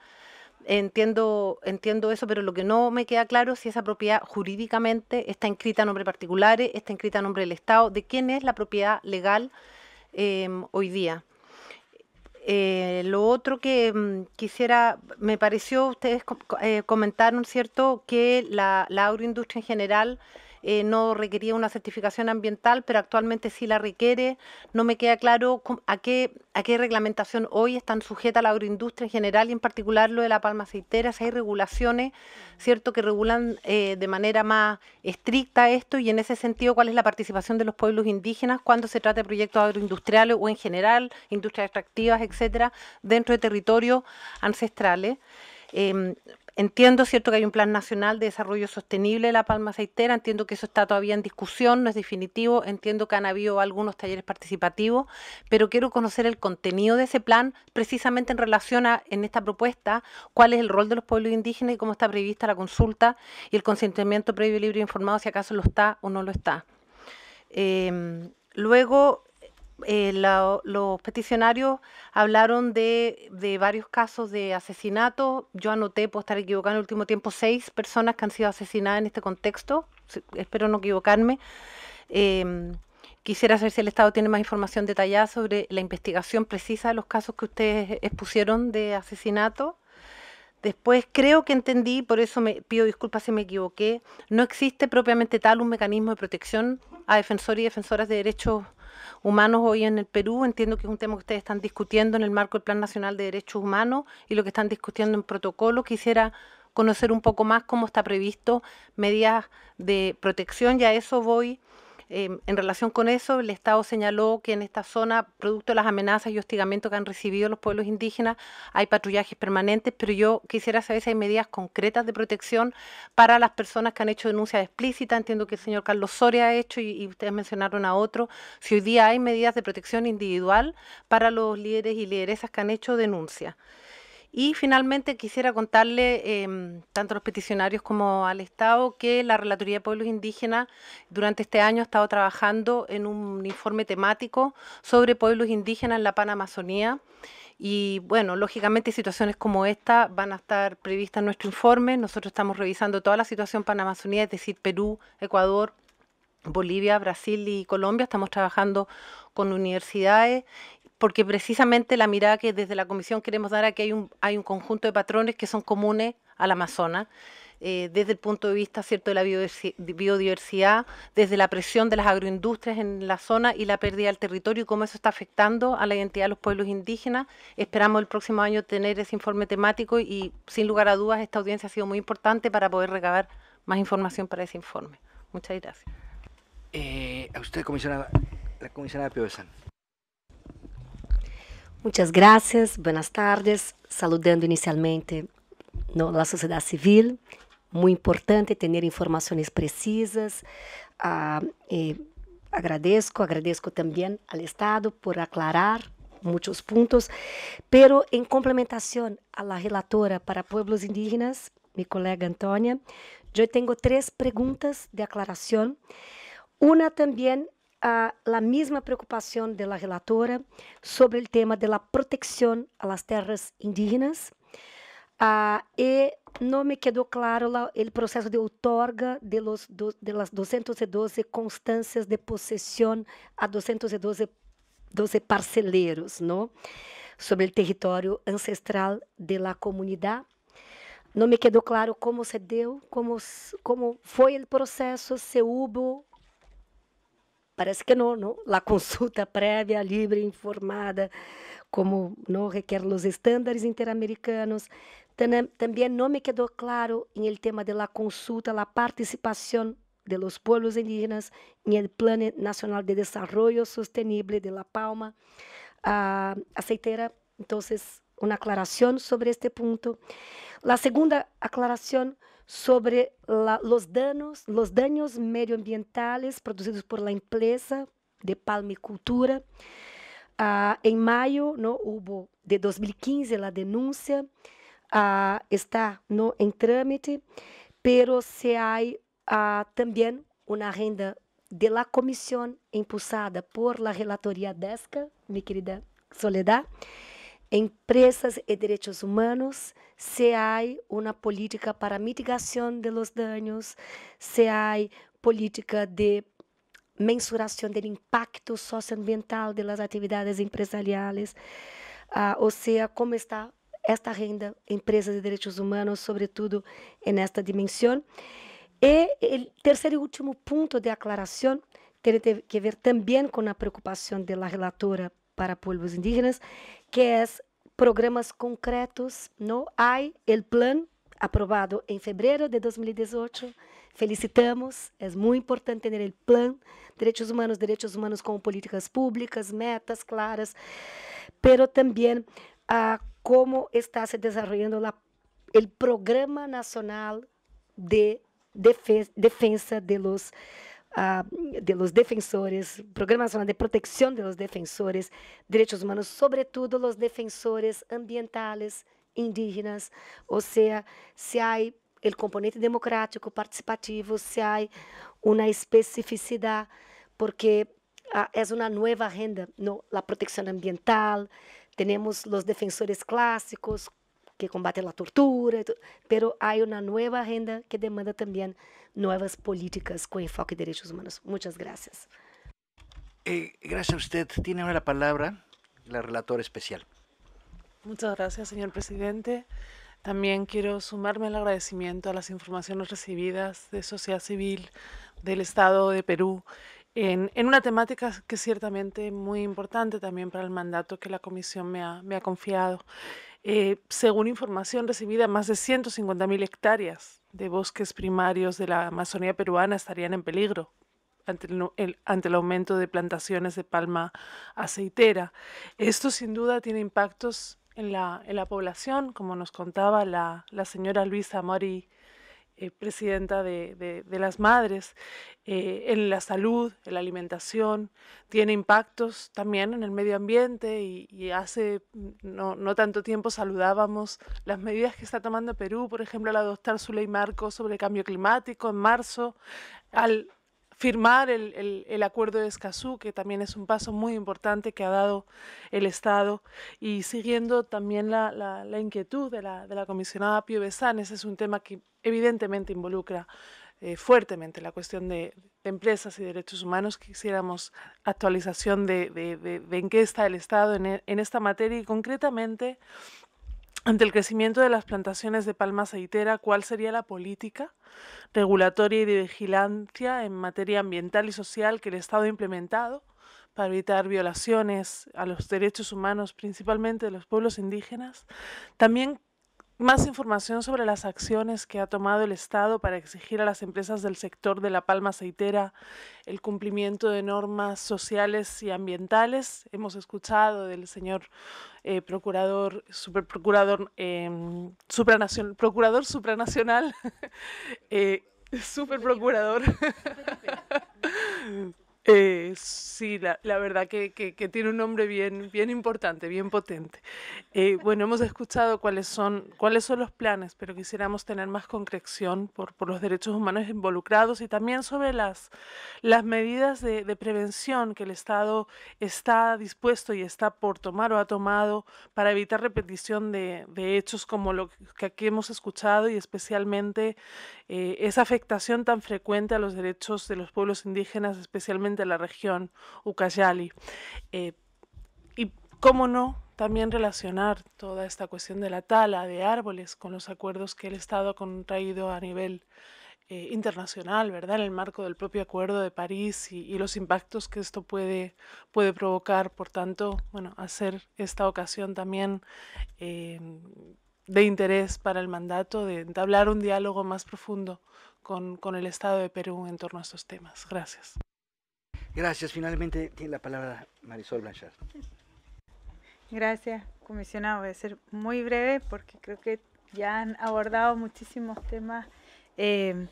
entiendo, entiendo eso, pero lo que no me queda claro es si esa propiedad jurídicamente está inscrita a nombre particulares, está inscrita a nombre del Estado, de quién es la propiedad legal em, hoy día. Eh, lo otro que mm, quisiera, me pareció, ustedes eh, comentaron, ¿cierto?, que la, la agroindustria en general eh, no requería una certificación ambiental, pero actualmente sí la requiere. No me queda claro a qué, a qué reglamentación hoy están sujeta la agroindustria en general y en particular lo de la palma aceitera. Si hay regulaciones, ¿cierto?, que regulan eh, de manera más estricta esto y en ese sentido, ¿cuál es la participación de los pueblos indígenas cuando se trata de proyectos agroindustriales o en general, industrias extractivas, etcétera, dentro de territorios ancestrales? Em, Entiendo, cierto, que hay un plan nacional de desarrollo sostenible de la palma aceitera, entiendo que eso está todavía en discusión, no es definitivo, entiendo que han habido algunos talleres participativos, pero quiero conocer el contenido de ese plan precisamente en relación a, en esta propuesta, cuál es el rol de los pueblos indígenas y cómo está prevista la consulta y el consentimiento previo, libre e informado, si acaso lo está o no lo está. Em, luego, eh, los peticionarios hablaron de, varios casos de asesinato. Yo anoté, puedo estar equivocado, en el último tiempo seis personas que han sido asesinadas en este contexto. Espero no equivocarme. Em, quisiera saber si el Estado tiene más información detallada sobre la investigación precisa de los casos que ustedes expusieron de asesinato. Después creo que entendí, por eso me pido disculpas si me equivoqué, no existe propiamente tal un mecanismo de protección a defensores y defensoras de derechos Humanos hoy en el Perú. Entiendo que es un tema que ustedes están discutiendo en el marco del Plan Nacional de Derechos Humanos y lo que están discutiendo en protocolo. Quisiera conocer un poco más cómo está previsto medidas de protección y a eso voy Em, en relación con eso, el Estado señaló que en esta zona, producto de las amenazas y hostigamientos que han recibido los pueblos indígenas, hay patrullajes permanentes, pero yo quisiera saber si hay medidas concretas de protección para las personas que han hecho denuncias explícitas. Entiendo que el señor Carlos Soria ha hecho y, y ustedes mencionaron a otro. Si hoy día hay medidas de protección individual para los líderes y lideresas que han hecho denuncias. Y finalmente quisiera contarle, em, tanto a los peticionarios como al Estado, que la Relatoría de Pueblos Indígenas durante este año ha estado trabajando en un informe temático sobre pueblos indígenas en la Panamazonía. Y bueno, lógicamente situaciones como esta van a estar previstas en nuestro informe. Nosotros estamos revisando toda la situación Panamazonía, es decir, Perú, Ecuador, Bolivia, Brasil y Colombia. Estamos trabajando con universidades porque precisamente la mirada que desde la Comisión queremos dar a que hay un, hay un conjunto de patrones que son comunes al Amazonas, eh, desde el punto de vista cierto, de la biodiversidad, desde la presión de las agroindustrias en la zona y la pérdida del territorio y cómo eso está afectando a la identidad de los pueblos indígenas. Esperamos el próximo año tener ese informe temático y sin lugar a dudas esta audiencia ha sido muy importante para poder recabar más información para ese informe. Muchas gracias. Eh, a usted, comisionada, la comisionada Piovesan. Muchas gracias, buenas tardes. Saludando inicialmente a sociedade civil, muito importante ter informações precisas. Ah, eh, agradeço, agradeço também ao Estado por aclarar muitos pontos, pero em complementação à relatora para pueblos indígenas, minha colega Antônia, eu tenho três perguntas de aclaração. Uma também a la misma preocupación de la relatora sobre el tema de la protección a las tierras indígenas uh, ah, y no me quedou claro o processo de otorga de, los do, de las 212 constâncias de posesión a 212 12 parceleiros ¿no? sobre o território ancestral de la comunidad não me quedou claro como se deu, como, como foi o processo, se houve parece que não, não, a consulta prévia, livre, informada, como não requer os estándares interamericanos. Também não me quedou claro em el tema de la consulta, la participação de los pueblos indígenas en el Plan Nacional de Desarrollo Sostenible de La Palma. Uh, aceitera, entonces, uma aclaração sobre este ponto. A segunda aclaração sobre os danos, los daños medioambientais produzidos por la empresa de palmicultura. Ah, em maio, no, houve, de 2015, a denúncia está no, em trâmite, pero se há ah, também uma renda de la comissão impulsada por la relatoria DESCA, minha querida Soledad, Empresas e Direitos Humanos, se há uma política para mitigação de los danos, se há política de mensuração do impacto socioambiental de las atividades empresariais, uh, ah, ou seja, como está esta renda, empresas de direitos humanos, sobretudo nesta dimensão. E o terceiro e último ponto de aclaração tem que ver também com a preocupação da relatora para povos indígenas, que é programas concretos no AI, o plan aprovado em fevereiro de 2018. Felicitamos, é muito importante ter o plano direitos humanos, direitos humanos com políticas públicas, metas claras, pero também ah, como está se desenvolvendo o Programa Nacional de Defesa de los uh, de los defensores, Programa Nacional de Protección de los Defensores, Derechos Humanos, sobretudo los defensores ambientais, indígenas, ou seja, se há o componente democrático, participativo, se há uma especificidade, porque é ah, uma nova agenda, no, proteção ambiental, temos os defensores clássicos, que combate la tortura, pero hay una nueva agenda que demanda también nuevas políticas con enfoque de derechos humanos. Muchas gracias. Eh, gracias a usted. Tiene ahora la palabra la relatora especial. Muchas gracias, señor presidente. También quiero sumarme al agradecimiento a las informaciones recibidas de sociedad civil del Estado de Perú en, en, una temática que es ciertamente muy importante también para el mandato que la Comisión me ha, me ha confiado. Eh, según información recibida, más de 150.000 hectáreas de bosques primarios de la Amazonía peruana estarían en peligro ante el, aumento de plantaciones de palma aceitera. Esto sin duda tiene impactos en la, población, como nos contaba la, la señora Luisa Mori eh, presidenta de, las madres, eh, en la salud, en la alimentación, tiene impactos también en el medio ambiente y, hace mm, no, no, tanto tiempo saludábamos las medidas que está tomando Perú, por ejemplo, al adoptar su ley marco sobre cambio climático en marzo, al firmar el, el, acuerdo de Escazú, que también es un paso muy importante que ha dado el Estado, y siguiendo también la, la, inquietud de la, de la, comisionada Pío ese es un tema que evidentemente involucra eh, fuertemente la cuestión de, empresas y derechos humanos. Quisiéramos actualización de, de en qué está el Estado en, en esta materia y concretamente ante el crecimiento de las plantaciones de palma aceitera, ¿cuál sería la política regulatoria y de vigilancia en materia ambiental y social que el Estado ha implementado para evitar violaciones a los derechos humanos, principalmente de los pueblos indígenas? También, más información sobre las acciones que ha tomado el Estado para exigir a las empresas del sector de la palma aceitera el cumplimiento de normas sociales y ambientales. Hemos escuchado del señor eh, procurador, superprocurador, eh, procurador supranacional, eh, superprocurador. Eh, sí, la, verdad que, tiene un nombre bien, importante, bien potente. Eh, bueno, hemos escuchado cuáles son, los planes, pero quisiéramos tener más concreción por, los derechos humanos involucrados y también sobre las, medidas de, prevención que el Estado está dispuesto y está por tomar o ha tomado para evitar repetición de, hechos como lo que aquí hemos escuchado y especialmente eh, esa afectación tan frecuente a los derechos de los pueblos indígenas, especialmente de la región Ucayali. Eh, y cómo no, también relacionar toda esta cuestión de la tala de árboles con los acuerdos que el Estado ha contraído a nivel eh, internacional, ¿verdad? En el marco del propio Acuerdo de París y, los impactos que esto puede, puede provocar. Por tanto, bueno, hacer esta ocasión también eh, de interés para el mandato, de entablar un diálogo más profundo con, con el Estado de Perú en torno a estos temas. Gracias. Gracias, finalmente tiene la palabra Marisol Blanchard. Gracias, comisionado. Voy a ser muy breve porque creo que ya han abordado muchísimos temas eh,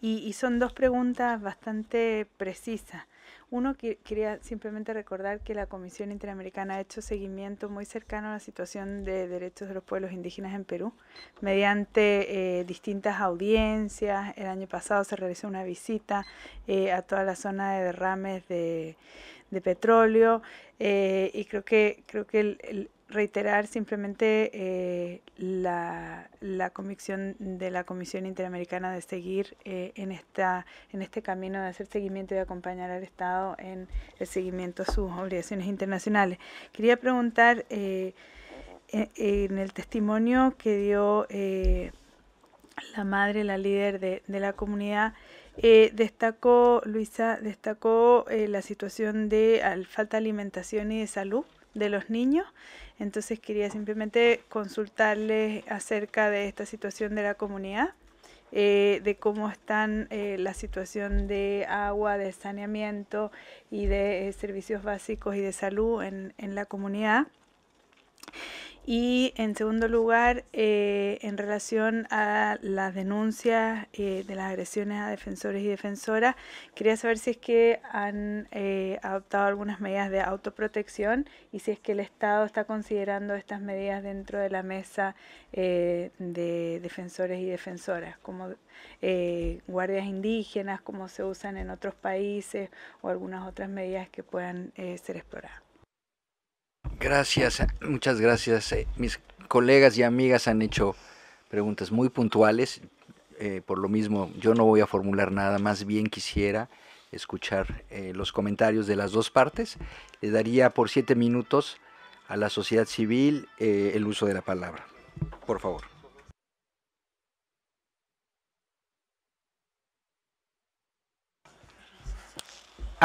y son dos preguntas bastante precisas. Uno, quería simplemente recordar que la Comisión Interamericana ha hecho seguimiento muy cercano a la situación de derechos de los pueblos indígenas en Perú mediante eh, distintas audiencias. El año pasado se realizó una visita eh, a toda la zona de derrames de, petróleo eh, y creo que, creo que el reiterar simplemente eh, la, la, convicción de la Comisión Interamericana de seguir eh, en, esta, en este camino de hacer seguimiento y acompañar al Estado en el seguimiento a sus obligaciones internacionales. Quería preguntar eh, en el testimonio que dio la madre, la líder de, de la comunidad, destacó, Luisa, destacó la situación de al, falta de alimentación y de salud de los niños. Entonces quería simplemente consultarles acerca de esta situación de la comunidad, eh, de cómo están eh, la situación de agua, de saneamiento y de eh, servicios básicos y de salud en, en la comunidad. Y en segundo lugar, eh, en relación a las denuncias eh, de las agresiones a defensores y defensoras, quería saber si es que han eh, adoptado algunas medidas de autoprotección y si es que el Estado está considerando estas medidas dentro de la mesa de defensores y defensoras, como guardias indígenas, como se usan en otros países o algunas otras medidas que puedan ser exploradas. Gracias, eh, muchas gracias. Eh. Mis colegas y amigas han hecho preguntas muy puntuales. Eh, por lo mismo, yo no voy a formular nada, más bien quisiera escuchar los comentarios de las dos partes. Le daría por siete minutos a la sociedad civil el uso de la palabra. Por favor.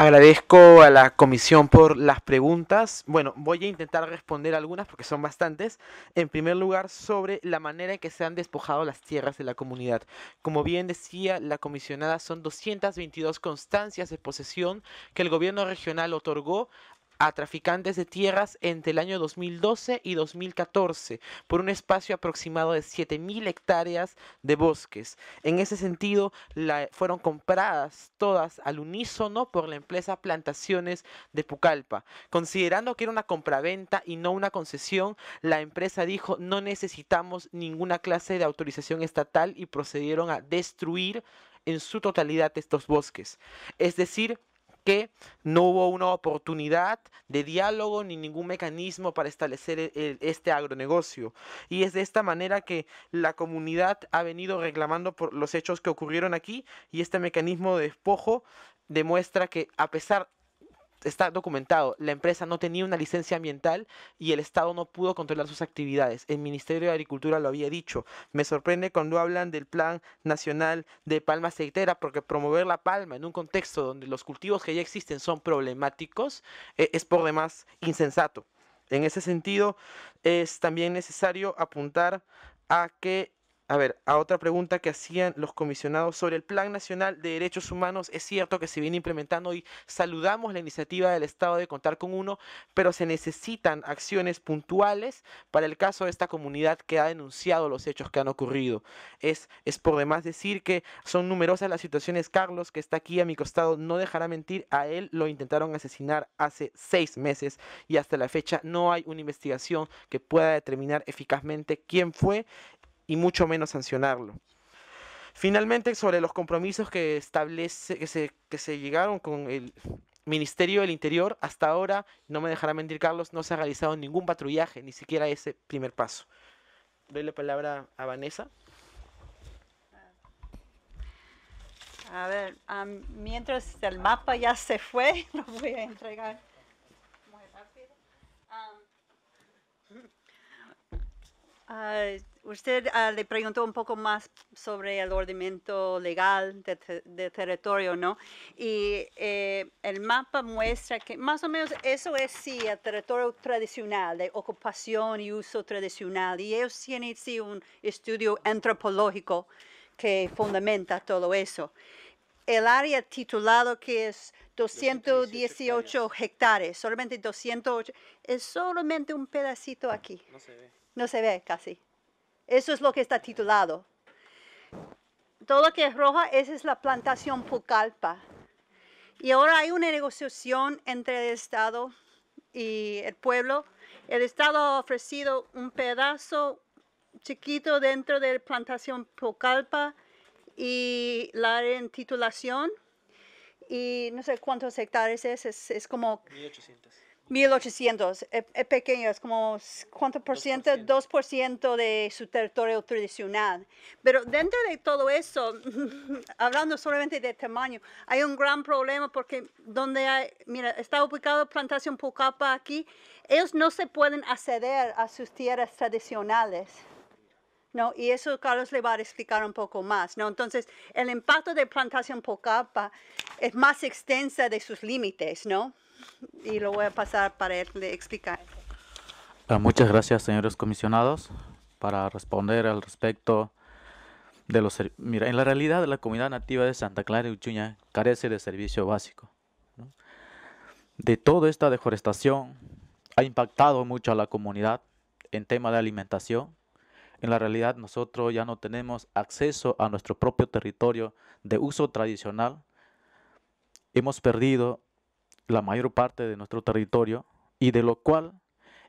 Agradezco a la comisión por las preguntas. Bueno, voy a intentar responder algunas porque son bastantes. En primer lugar, sobre la manera en que se han despojado las tierras de la comunidad. Como bien decía la comisionada, son 222 constancias de posesión que el gobierno regional otorgó a traficantes de tierras entre el año 2012 y 2014 por un espacio aproximado de 7.000 hectáreas de bosques. En ese sentido, fueron compradas todas al unísono por la empresa Plantaciones de Pucalpa. Considerando que era una compraventa y no una concesión, la empresa dijo no necesitamos ninguna clase de autorización estatal y procedieron a destruir en su totalidad estos bosques. Es decir, que no hubo una oportunidad de diálogo ni ningún mecanismo para establecer e, este agronegocio. Y es de esta manera que la comunidad ha venido reclamando por los hechos que ocurrieron aquí y este mecanismo de despojo demuestra que a pesar está documentado, la empresa no tenía una licencia ambiental y el Estado no pudo controlar sus actividades. El Ministerio de Agricultura lo había dicho. Me sorprende cuando hablan del Plan Nacional de Palma Aceitera, porque promover la palma en un contexto donde los cultivos que ya existen son problemáticos eh, es por demás insensato. En ese sentido, es también necesario apuntar a que a ver, a otra pregunta que hacían los comisionados sobre el Plan Nacional de Derechos Humanos. Es cierto que se viene implementando y saludamos la iniciativa del Estado de contar con uno, pero se necesitan acciones puntuales para el caso de esta comunidad que ha denunciado los hechos que han ocurrido. Es, es por demás decir que son numerosas las situaciones. Carlos, que está aquí a mi costado, no dejará mentir. A él lo intentaron asesinar hace seis meses y hasta la fecha no hay una investigación que pueda determinar eficazmente quién fue y mucho menos sancionarlo. Finalmente, sobre los compromisos que, establece, que, se, llegaron con el Ministerio del Interior, hasta ahora, no me dejará mentir Carlos, no se ha realizado ningún patrullaje, ni siquiera ese primer paso. Doy la palabra a Vanessa. A ver, mientras el mapa ya se fue, lo voy a entregar muy rápido. Usted ah, le preguntó un poco más sobre el ordenamiento legal de, territorio, ¿no? Y eh, el mapa muestra que más o menos eso es sí, el territorio tradicional, de ocupación y uso tradicional. Y ellos tienen sí un estudio antropológico que fundamenta todo eso. El área titulado que es 218 hectáreas, solamente 208, es solamente un pedacito aquí. No se ve. No se ve casi. Eso es lo que está titulado. Todo lo que es roja, esa es la plantación pucalpa. Y ahora hay una negociación entre el Estado y el pueblo. El Estado ha ofrecido un pedazo chiquito dentro de la plantación pucalpa y la titulación y no sé cuántos hectáreas es, es, es como... 1800. 1800, es, e pequeño, es como cuánto por ciento, 2%, de su territorio tradicional. Pero dentro de todo eso, hablando solamente de tamaño, hay un gran problema porque donde hay, mira, está ubicado plantación Pucapa aquí, ellos no se pueden acceder a sus tierras tradicionales. ¿no? Y eso Carlos le va a explicar un poco más, ¿no? Entonces, el impacto de plantación Pocapa es más extensa de sus límites, ¿no? y lo voy a pasar para explicar. Ah, muchas gracias, señores comisionados, para responder al respecto de los... Mira, en la realidad la comunidad nativa de Santa Clara y Uchuña carece de servicio básico. De toda esta deforestación ha impactado mucho a la comunidad en tema de alimentación. En la realidad nosotros ya no tenemos acceso a nuestro propio territorio de uso tradicional. Hemos perdido la mayor parte de nuestro territorio y de lo cual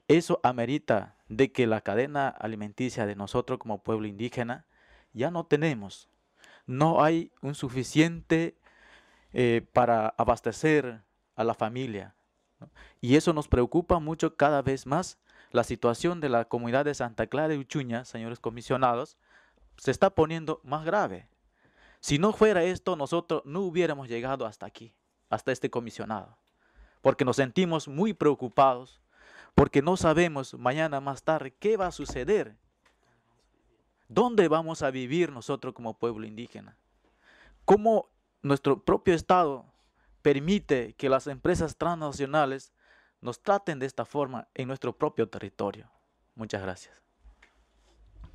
eso amerita de que la cadena alimenticia de nosotros como pueblo indígena ya no tenemos. No hay un suficiente eh, para abastecer a la familia. Y eso nos preocupa mucho cada vez más la situación de la comunidad de Santa Clara de Uchuña, señores comisionados, se está poniendo más grave. Si no fuera esto, nosotros no hubiéramos llegado hasta aquí, hasta este comisionado porque nos sentimos muy preocupados, porque no sabemos mañana más tarde qué va a suceder, dónde vamos a vivir nosotros como pueblo indígena, cómo nuestro propio Estado permite que las empresas transnacionales nos traten de esta forma en nuestro propio territorio. Muchas gracias.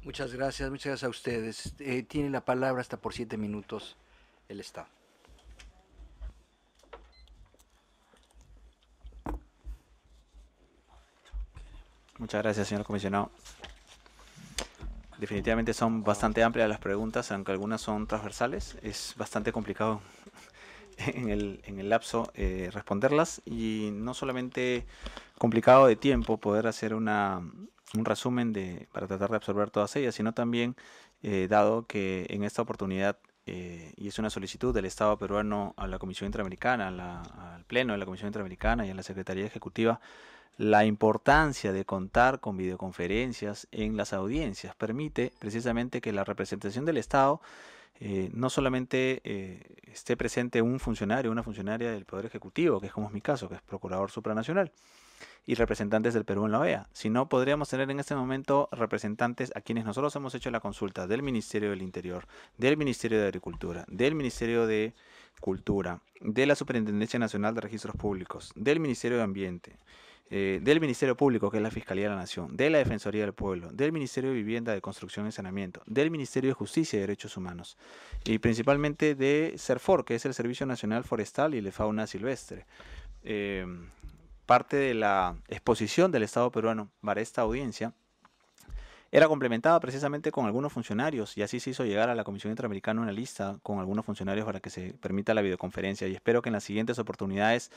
Muchas gracias, muchas gracias a ustedes. Eh, tiene la palabra hasta por siete minutos el Estado. Muchas gracias, señor comisionado. Definitivamente son bastante amplias las preguntas, aunque algunas son transversales. Es bastante complicado en el, en el lapso eh, responderlas y no solamente complicado de tiempo poder hacer una, un resumen de, para tratar de absorber todas ellas, sino también eh, dado que en esta oportunidad, y eh, es una solicitud del Estado peruano a la Comisión Interamericana, al Pleno de la Comisión Interamericana y a la Secretaría Ejecutiva, la importancia de contar con videoconferencias en las audiencias permite precisamente que la representación del Estado eh, no solamente eh, esté presente un funcionario, una funcionaria del Poder Ejecutivo, que es como es mi caso, que es Procurador Supranacional, y representantes del Perú en la OEA, sino podríamos tener en este momento representantes a quienes nosotros hemos hecho la consulta del Ministerio del Interior, del Ministerio de Agricultura, del Ministerio de Cultura, de la Superintendencia Nacional de Registros Públicos, del Ministerio de Ambiente, eh, del Ministerio Público, que es la Fiscalía de la Nación, de la Defensoría del Pueblo, del Ministerio de Vivienda, de Construcción y Saneamiento, del Ministerio de Justicia y Derechos Humanos, y principalmente de CERFOR, que es el Servicio Nacional Forestal y de Fauna Silvestre. Eh, parte de la exposición del Estado peruano para esta audiencia era complementada precisamente con algunos funcionarios y así se hizo llegar a la Comisión Interamericana una lista con algunos funcionarios para que se permita la videoconferencia y espero que en las siguientes oportunidades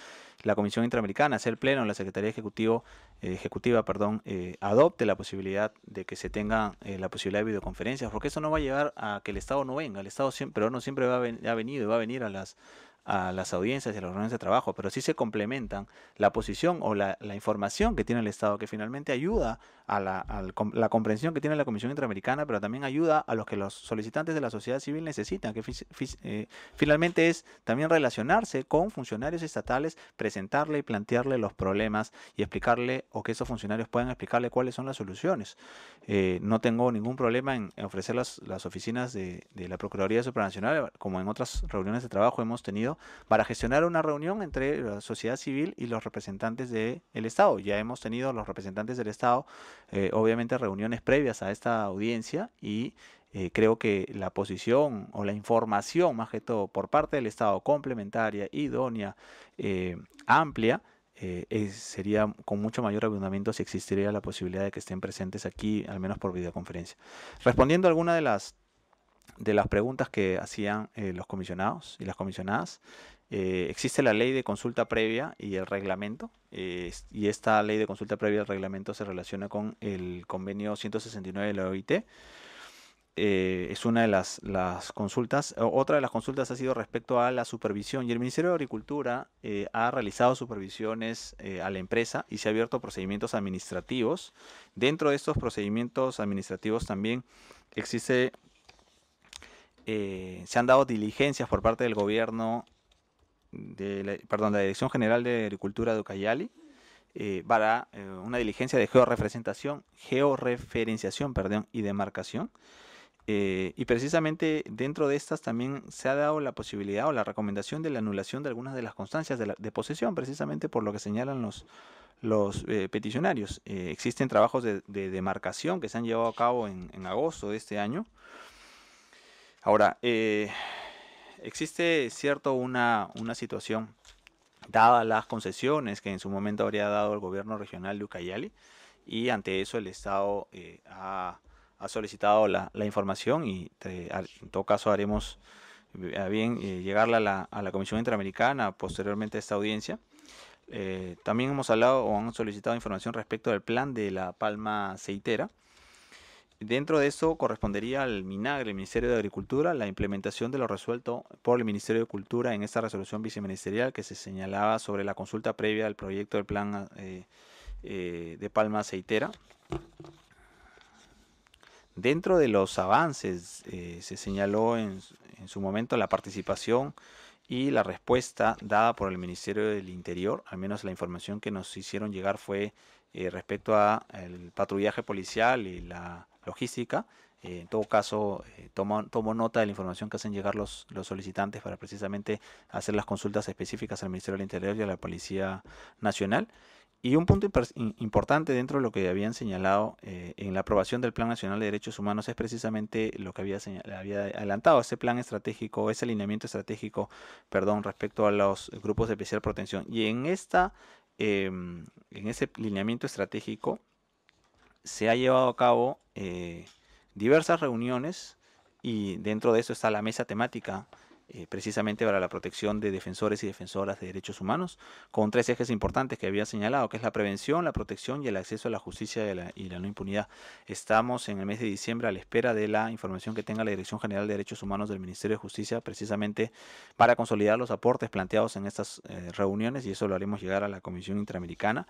la Comisión Interamericana, sea el Pleno, la Secretaría Ejecutivo, eh, Ejecutiva perdón, eh, adopte la posibilidad de que se tenga eh, la posibilidad de videoconferencias porque eso no va a llevar a que el Estado no venga, el Estado siempre, no siempre ha venido y va a venir a las a las audiencias y a las reuniones de trabajo, pero sí se complementan la posición o la, información que tiene el Estado, que finalmente ayuda a, la, la, comprensión que tiene la Comisión Interamericana, pero también ayuda a los que los solicitantes de la sociedad civil necesitan, que eh, finalmente es también relacionarse con funcionarios estatales, presentarle y plantearle los problemas y explicarle, o que esos funcionarios puedan explicarle cuáles son las soluciones. Eh, no tengo ningún problema en ofrecer las, las oficinas de, de la Procuraduría Supranacional, como en otras reuniones de trabajo hemos tenido para gestionar una reunión entre la sociedad civil y los representantes del Estado. Ya hemos tenido los representantes del Estado, eh, obviamente, reuniones previas a esta audiencia y eh, creo que la posición o la información, más que todo, por parte del Estado complementaria, idónea, eh, amplia, sería con mucho mayor abundamiento si existiría la posibilidad de que estén presentes aquí, al menos por videoconferencia. Respondiendo a alguna de las de las preguntas que hacían eh, los comisionados y las comisionadas. Eh, existe la ley de consulta previa y el reglamento, eh, y esta ley de consulta previa y el reglamento se relaciona con el convenio 169 de la OIT. es una de las, las, consultas. Otra de las consultas ha sido respecto a la supervisión y el Ministerio de Agricultura ha realizado supervisiones a la empresa y se ha abierto procedimientos administrativos. Dentro de estos procedimientos administrativos también existe eh, se han dado diligencias por parte del gobierno, de perdón, de la Dirección General de Agricultura de Ucayali, eh, para eh, una diligencia de georreferenciación, georreferenciación perdón, y demarcación. y precisamente dentro de estas también se ha dado la posibilidad o la recomendación de la anulación de algunas de las constancias de, la, posesión, precisamente por lo que señalan los, peticionarios. existen trabajos de, demarcación que se han llevado a cabo en agosto de este año, Ahora, eh, existe cierto una, una situación, dadas las concesiones que en su momento habría dado el gobierno regional de Ucayali, y ante eso el Estado eh, ha, solicitado la, información y en todo caso haremos bien eh, llegarla a la, a la, Comisión Interamericana posteriormente a esta audiencia. también hemos hablado o han solicitado información respecto del plan de la palma aceitera Dentro de eso correspondería al MINAGRE, el Ministerio de Agricultura, la implementación de lo resuelto por el Ministerio de Cultura en esta resolución viceministerial que se señalaba sobre la consulta previa al proyecto del plan eh, eh, de Palma Aceitera. Dentro de los avances eh, se señaló en, su momento la participación y la respuesta dada por el Ministerio del Interior, al menos la información que nos hicieron llegar fue respecto al patrullaje policial y la logística. Eh, en todo caso, eh, tomo, nota de la información que hacen llegar los, los, solicitantes para precisamente hacer las consultas específicas al Ministerio del Interior y a la Policía Nacional. Y un punto importante dentro de lo que habían señalado eh, en la aprobación del Plan Nacional de Derechos Humanos es precisamente lo que había, había adelantado, ese plan estratégico, ese alineamiento estratégico, perdón, respecto a los grupos de especial protección. Y en, esta, em, en ese lineamiento estratégico se ha llevado a cabo eh, diversas reuniones y dentro de eso está la mesa temática eh, precisamente para la protección de defensores y defensoras de derechos humanos, con tres ejes importantes que había señalado, que es la prevención, la protección y el acceso a la justicia y la, no impunidad. Estamos en el mes de diciembre a la espera de la información que tenga la Dirección General de Derechos Humanos del Ministerio de Justicia, precisamente para consolidar los aportes planteados en estas eh, reuniones, y eso lo haremos llegar a la Comisión Interamericana.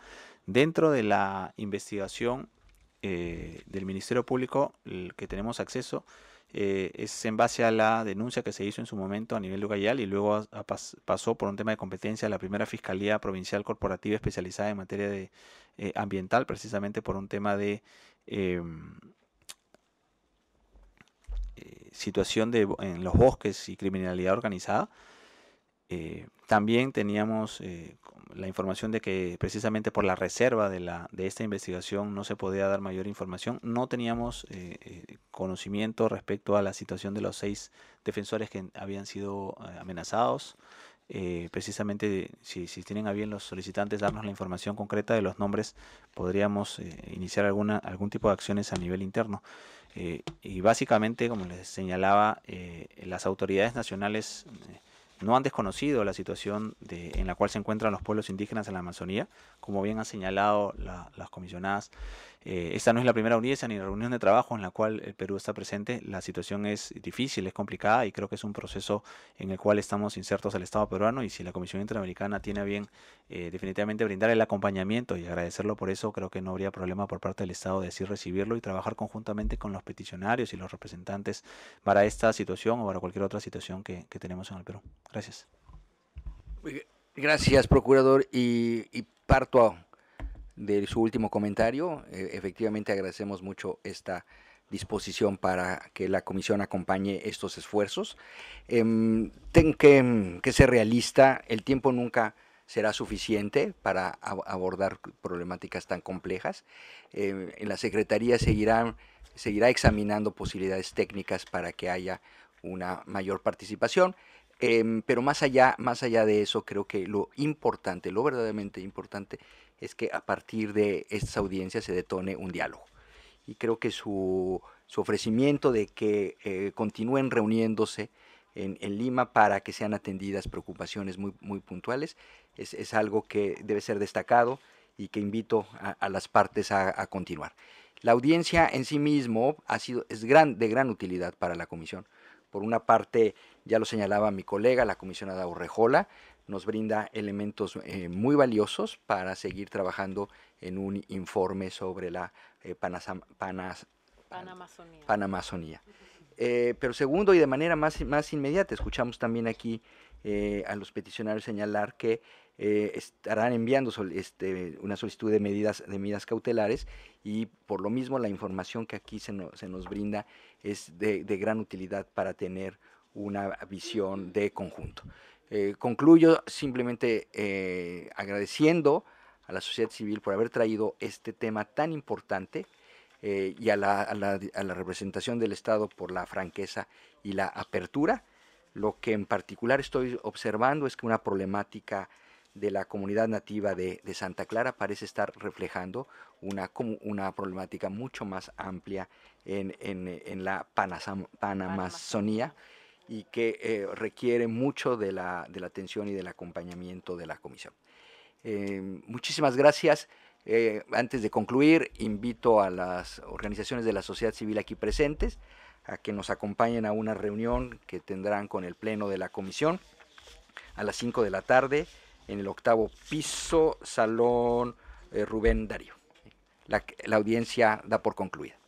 Dentro de la investigación eh, del Ministerio Público que tenemos acceso eh, es en base a la denuncia que se hizo en su momento a nivel local y luego pasó por un tema de competencia a la primera Fiscalía Provincial Corporativa especializada en materia de, eh, ambiental, precisamente por un tema de em, situación en los bosques y criminalidad organizada. también teníamos la información de que precisamente por la reserva de, la, de esta investigación no se podía dar mayor información. No teníamos eh, eh, conocimiento respecto a la situación de los seis defensores que habían sido eh, amenazados. precisamente si, tienen a bien los solicitantes darnos la información concreta de los nombres, podríamos iniciar alguna, algún tipo de acciones a nivel interno. y básicamente, como les señalaba, las autoridades nacionales no han desconocido la situación de, en la cual se encuentran los pueblos indígenas en la Amazonía, como bien han señalado las comisionadas eh, esta no es la primera unidad ni reunión de trabajo en la cual el eh, Perú está presente. La situación es difícil, es complicada y creo que es un proceso en el cual estamos insertos al Estado peruano y si la Comisión Interamericana tiene bien eh, definitivamente brindar el acompañamiento y agradecerlo por eso, creo que no habría problema por parte del Estado de así recibirlo y trabajar conjuntamente con los peticionarios y los representantes para esta situación o para cualquier otra situación que, tenemos en el Perú. Gracias. Gracias, procurador, y parto a de su último comentario. Eh, efectivamente agradecemos mucho esta disposición para que la comisión acompañe estos esfuerzos. Em, Tengo que, que ser realista, el tiempo nunca será suficiente para abordar problemáticas tan complejas. Em, en la Secretaría seguirá, seguirá examinando posibilidades técnicas para que haya una mayor participación. Em, pero más allá, más allá de eso, creo que lo importante, lo verdaderamente importante es que a partir de estas audiencias se detone un diálogo. Y creo que su, ofrecimiento de que eh, continúen reuniéndose en, Lima para que sean atendidas preocupaciones muy, muy puntuales es, algo que debe ser destacado y que invito a, las partes a, continuar. La audiencia en sí mismo ha sido, es gran, de gran utilidad para la comisión. Por una parte, ya lo señalaba mi colega, la comisionada Urrejola, nos brinda elementos eh, muy valiosos para seguir trabajando en un informe sobre la eh, panamazonía. Eh, pero segundo y de manera más, inmediata, escuchamos también aquí eh, a los peticionarios señalar que estarán enviando este, una solicitud de medidas, de medidas cautelares y por lo mismo la información que aquí se, nos brinda es de gran utilidad para tener una visión de conjunto. Eh, concluyo simplemente eh, agradeciendo a la sociedad civil por haber traído este tema tan importante eh, y a la, representación del Estado por la franqueza y la apertura. Lo que en particular estoy observando es que una problemática de la comunidad nativa de, Santa Clara parece estar reflejando una, problemática mucho más amplia en, la panamazonia. Panamazonía y que eh, requiere mucho de la, atención y del acompañamiento de la comisión. Em, muchísimas gracias. Eh, antes de concluir, invito a las organizaciones de la sociedad civil aquí presentes a que nos acompañen a una reunión que tendrán con el Pleno de la Comisión a las 5 de la tarde en el octavo piso, Salón eh, Rubén Darío. la, la audiencia da por concluida.